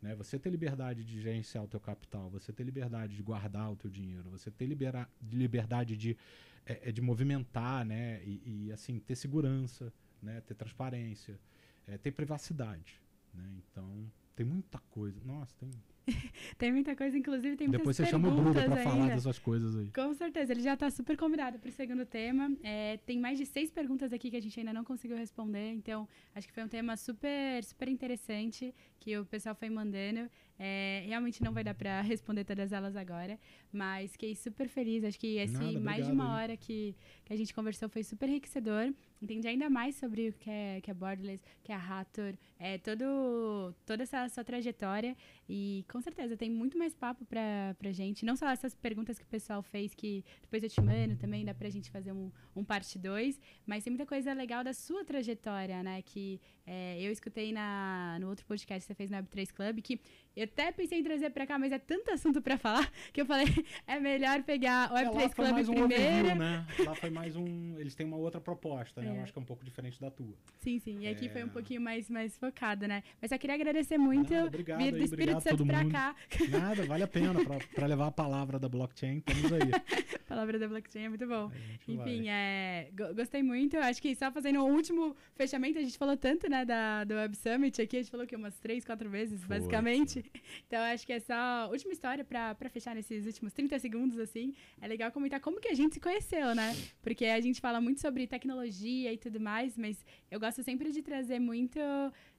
Né? Você ter liberdade de gerenciar o teu capital, você ter liberdade de guardar o teu dinheiro, você ter libera liberdade de, é, é de movimentar, né? E, e, assim, ter segurança, né? ter transparência, é, ter privacidade. Né? Então, tem muita coisa. Nossa, tem. tem muita coisa, inclusive tem Depois muitas você chama o Bruno para falar dessas coisas aí. Com certeza, ele já está super convidado para o segundo tema. É, tem mais de seis perguntas aqui que a gente ainda não conseguiu responder, então acho que foi um tema super, super interessante que o pessoal foi mandando. É, realmente não vai dar para responder todas elas agora, mas fiquei super feliz. Acho que esse Nada, mais obrigado, de uma hora que, que a gente conversou foi super enriquecedor. Entendi ainda mais sobre o que é, que é Borderless, que é Hathor, é todo, toda essa sua trajetória. E com certeza tem muito mais papo pra, pra gente. Não só essas perguntas que o pessoal fez, que depois eu te mando também, dá pra gente fazer um, um parte 2. Mas tem muita coisa legal da sua trajetória, né? Que é, eu escutei na, no outro podcast que você fez na Web3 Club, que eu até pensei em trazer pra cá, mas é tanto assunto pra falar que eu falei, é melhor pegar o Web3 é, Club mais um primeiro. Overview, né? Lá foi mais um. Eles têm uma outra proposta, né? É. Eu acho que é um pouco diferente da tua. Sim, sim. E aqui é... foi um pouquinho mais, mais focada, né? Mas só queria agradecer muito Nada, obrigado, vir do aí, Espírito Santo pra cá. Nada, vale a pena pra, pra levar a palavra da blockchain, estamos aí. palavra da blockchain é muito bom. É, Enfim, é, gostei muito. Acho que só fazendo o último fechamento, a gente falou tanto, né, da, do Web Summit aqui, a gente falou que umas três, quatro vezes, foi, basicamente. então, acho que é só última história para fechar nesses últimos 30 segundos, assim. É legal comentar como que a gente se conheceu, né? Porque a gente fala muito sobre tecnologia e tudo mais, mas eu gosto sempre de trazer muito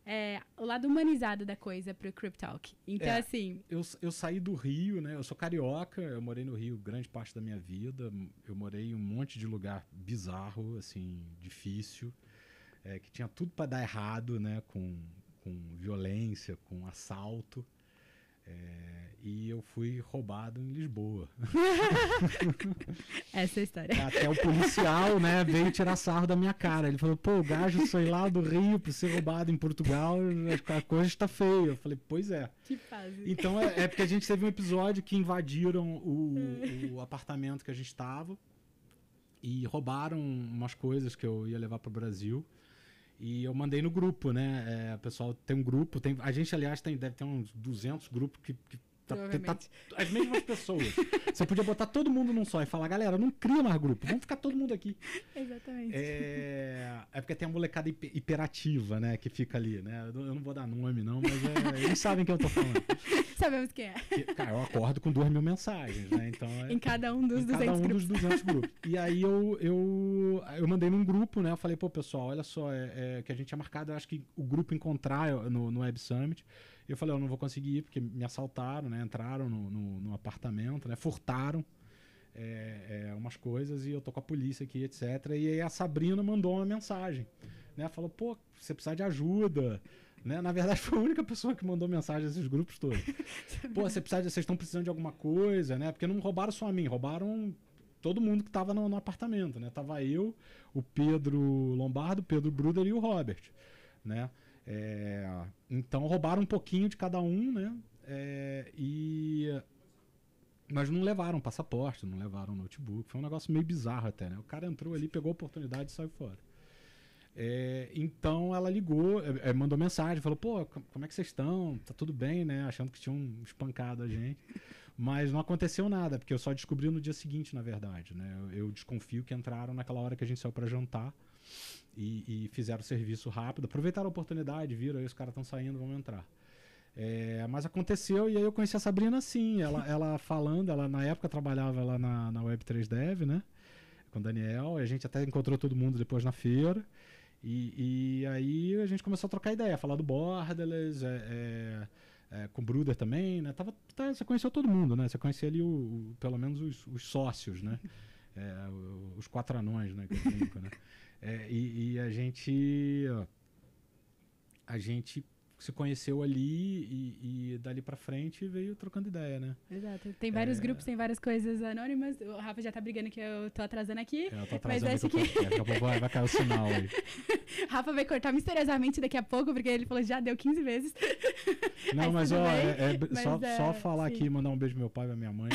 é, o lado humanizado da coisa para o Talk. Então, é, assim. Eu, eu saí do Rio, né? Eu sou carioca, eu morei no Rio grande parte da minha vida. Eu morei em um monte de lugar bizarro, assim, difícil. É, que tinha tudo para dar errado, né? Com, com violência, com assalto. É, e eu fui roubado em Lisboa. Essa é a história. Até o policial, né, veio tirar sarro da minha cara. Ele falou, pô, gajo, foi lá do Rio para ser roubado em Portugal, a coisa está feia. Eu falei, pois é. Que fase. Então é, é, porque a gente teve um episódio que invadiram o, o apartamento que a gente estava e roubaram umas coisas que eu ia levar para o Brasil. E eu mandei no grupo, né? É, pessoal tem um grupo, tem, a gente, aliás, tem, deve ter uns 200 grupos que, que tentar tá, tá, tá as mesmas pessoas. Você podia botar todo mundo num só e falar, galera, não cria mais grupo, vamos ficar todo mundo aqui. Exatamente. É, é porque tem a molecada hiperativa, né, que fica ali, né? Eu não vou dar nome, não, mas é... eles sabem quem eu tô falando. Sabemos quem é. Que, cara, eu acordo com duas mil mensagens, né? Então, é em cada um dos em 200 cada um grupos. dos 200 grupos. E aí eu, eu, eu mandei num grupo, né? Eu falei, pô, pessoal, olha só, é, é que a gente tinha é marcado, eu acho que o grupo encontrar no, no Web Summit eu falei, eu não vou conseguir ir, porque me assaltaram, né? Entraram no, no, no apartamento, né? Furtaram é, é, umas coisas e eu tô com a polícia aqui, etc. E aí a Sabrina mandou uma mensagem, né? Falou, pô, você precisa de ajuda. Né? Na verdade, foi a única pessoa que mandou mensagem a esses grupos todos. pô, você precisa de, vocês estão precisando de alguma coisa, né? Porque não roubaram só a mim, roubaram todo mundo que estava no, no, apartamento, né? Tava eu, o Pedro Lombardo, o Pedro Bruder e o Robert, né? É, então roubaram um pouquinho de cada um, né? É, e mas não levaram passaporte, não levaram notebook. Foi um negócio meio bizarro até, né? O cara entrou ali, pegou a oportunidade e saiu fora. É, então ela ligou, é, é mandou mensagem, falou: pô, como é que vocês estão? Tá tudo bem, né? Achando que tinham espancado a gente. Mas não aconteceu nada, porque eu só descobri no dia seguinte, na verdade, né? Eu, eu desconfio que entraram naquela hora que a gente saiu para jantar e, e fizeram o serviço rápido. Aproveitaram a oportunidade, viram aí os caras estão saindo, vamos entrar. É, mas aconteceu e aí eu conheci a Sabrina assim, ela, ela falando, ela na época trabalhava lá na, na Web3 Dev, né? Com o Daniel, a gente até encontrou todo mundo depois na feira. E, e aí a gente começou a trocar ideia, falar do Borderless, é, é, é, com o Bruder também, né? Tava, tá, você conheceu todo mundo, né? Você conhecia ali o, o pelo menos os, os sócios, né? É, os quatro anões, né? Que eu brinco, né? É, e, e, a gente. A gente se conheceu ali e, e dali para frente veio trocando ideia, né? Exato. Tem vários é... grupos, tem várias coisas anônimas. O Rafa já tá brigando que eu tô atrasando aqui. É, eu tô atrasando mas acho que... vai, vai cair o sinal aí. Rafa vai cortar misteriosamente daqui a pouco, porque ele falou que já deu 15 vezes. Não, mas, ó, é, é mas só, só é, falar sim. aqui, mandar um beijo pro meu pai e pra minha mãe.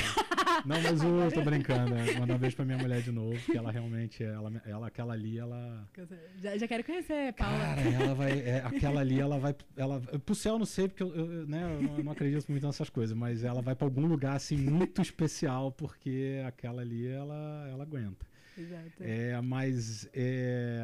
Não, mas eu tô brincando. Manda é, Mandar um beijo pra minha mulher de novo, que ela realmente, ela, ela aquela ali, ela. Já, já quero conhecer, Paula. Cara, ela vai. É, aquela ali, ela vai. Ela, pro céu eu não sei, porque eu, eu né, eu não, eu não acredito muito nessas coisas, mas ela vai pra algum lugar assim muito especial, porque aquela ali, ela, ela aguenta. Exato. É, mas. É,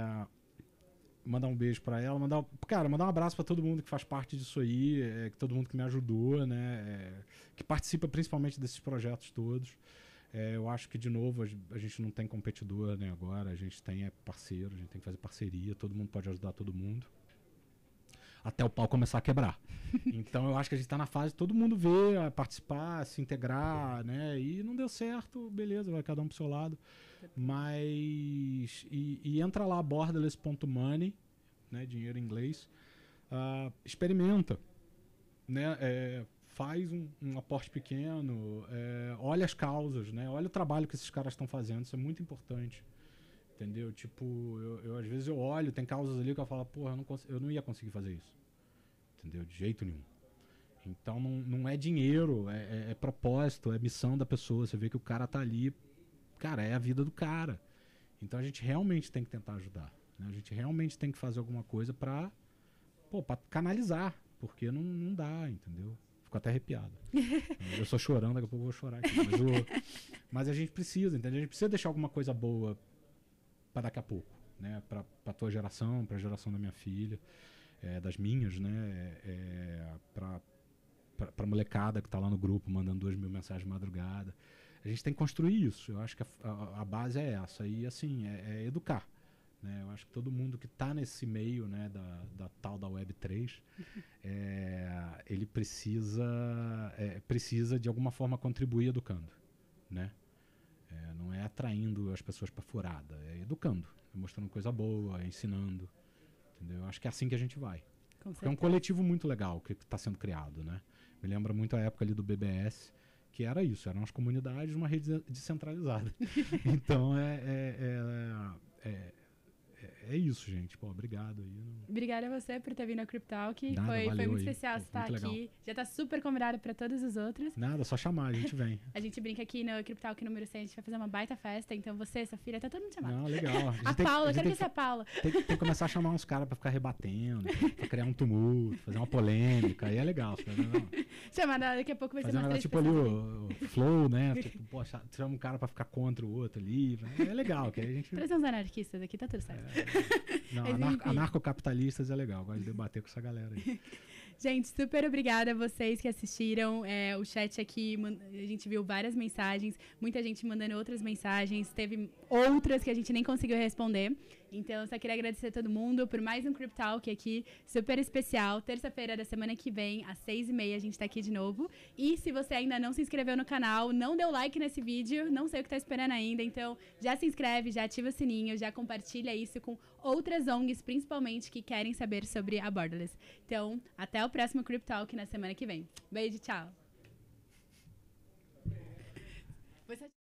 mandar um beijo para ela, mandar, cara, mandar um abraço para todo mundo que faz parte disso aí, é, que todo mundo que me ajudou, né, é, que participa principalmente desses projetos todos. É, eu acho que de novo a, gente não tem competidor, né, agora a gente tem é parceiro, a gente tem que fazer parceria, todo mundo pode ajudar todo mundo até o pau começar a quebrar. Então eu acho que a gente está na fase todo mundo ver, é, participar, se integrar, né? E não deu certo, beleza, vai cada um pro seu lado. Mas. E, e entra lá, borderless.money, né? Dinheiro em inglês. Uh, experimenta, né? É, faz um, um, aporte pequeno, é, olha as causas, né? Olha o trabalho que esses caras estão fazendo, isso é muito importante. Entendeu? Tipo, eu, eu, às vezes eu olho, tem causas ali que eu falo, porra, eu não, eu não ia conseguir fazer isso. Entendeu? De jeito nenhum. Então não, não é dinheiro, é, é, é propósito, é missão da pessoa. Você vê que o cara tá ali, cara, é a vida do cara. Então a gente realmente tem que tentar ajudar. Né? A gente realmente tem que fazer alguma coisa pra, pô, pra canalizar, porque não, não dá, entendeu? Fico até arrepiado. eu sou chorando, daqui a pouco eu vou chorar. Aqui, mas, mas a gente precisa, entendeu? A gente precisa deixar alguma coisa boa para daqui a pouco, né? Para a tua geração, para a geração da minha filha, é, das minhas, né? É, é para a molecada que está lá no grupo mandando duas mil mensagens de madrugada. A gente tem que construir isso. Eu acho que a, a, a base é essa. E assim, é, é educar. Né? Eu acho que todo mundo que está nesse meio né, da, da tal da Web 3, é, ele precisa, é, precisa de alguma forma contribuir educando. Né? É, não é atraindo as pessoas para furada, é educando, é mostrando coisa boa, é ensinando. Entendeu? Acho que é assim que a gente vai. é um coletivo muito legal que está sendo criado, né? Me lembra muito a época ali do BBS, que era isso, eram as comunidades, uma rede descentralizada. então é, é, é, é é isso, gente. Pô, obrigado aí. Né? Obrigada a você por ter vindo ao Cryptalk. Nada, foi, foi muito especial Pô, estar muito aqui. Já tá super convidado para todos os outros. Nada, só chamar, a gente vem. a gente brinca aqui no Cryptalk número 100, a gente vai fazer uma baita festa. Então você, sua filha, tá todo mundo chamado. Não, legal. A, a tem, Paula, quero que seja a Paula. Tem, tem, que começar a chamar uns caras para ficar rebatendo, para criar um tumulto, fazer uma polêmica. Aí é legal. Chamada, daqui a pouco vai fazer ser uma negócio, Tipo ali o, o, flow, né? tipo, poxa, chama um cara para ficar contra o outro ali. É legal, que a gente. Trazer uns anarquistas aqui, tá tudo certo. É. Não, anar anarcocapitalistas é legal, gosto de debater com essa galera aí. Gente, super obrigada a vocês que assistiram. É, o chat aqui, a gente viu várias mensagens, muita gente mandando outras mensagens, teve outras que a gente nem conseguiu responder. Então, só queria agradecer a todo mundo por mais um Crypt Talk aqui, super especial. Terça-feira da semana que vem, às seis e meia, a gente tá aqui de novo. E se você ainda não se inscreveu no canal, não deu like nesse vídeo, não sei o que tá esperando ainda, então já se inscreve, já ativa o sininho, já compartilha isso com outras ONGs, principalmente, que querem saber sobre a Borderless. Então, até o próximo Crypt Talk na semana que vem. Beijo, tchau!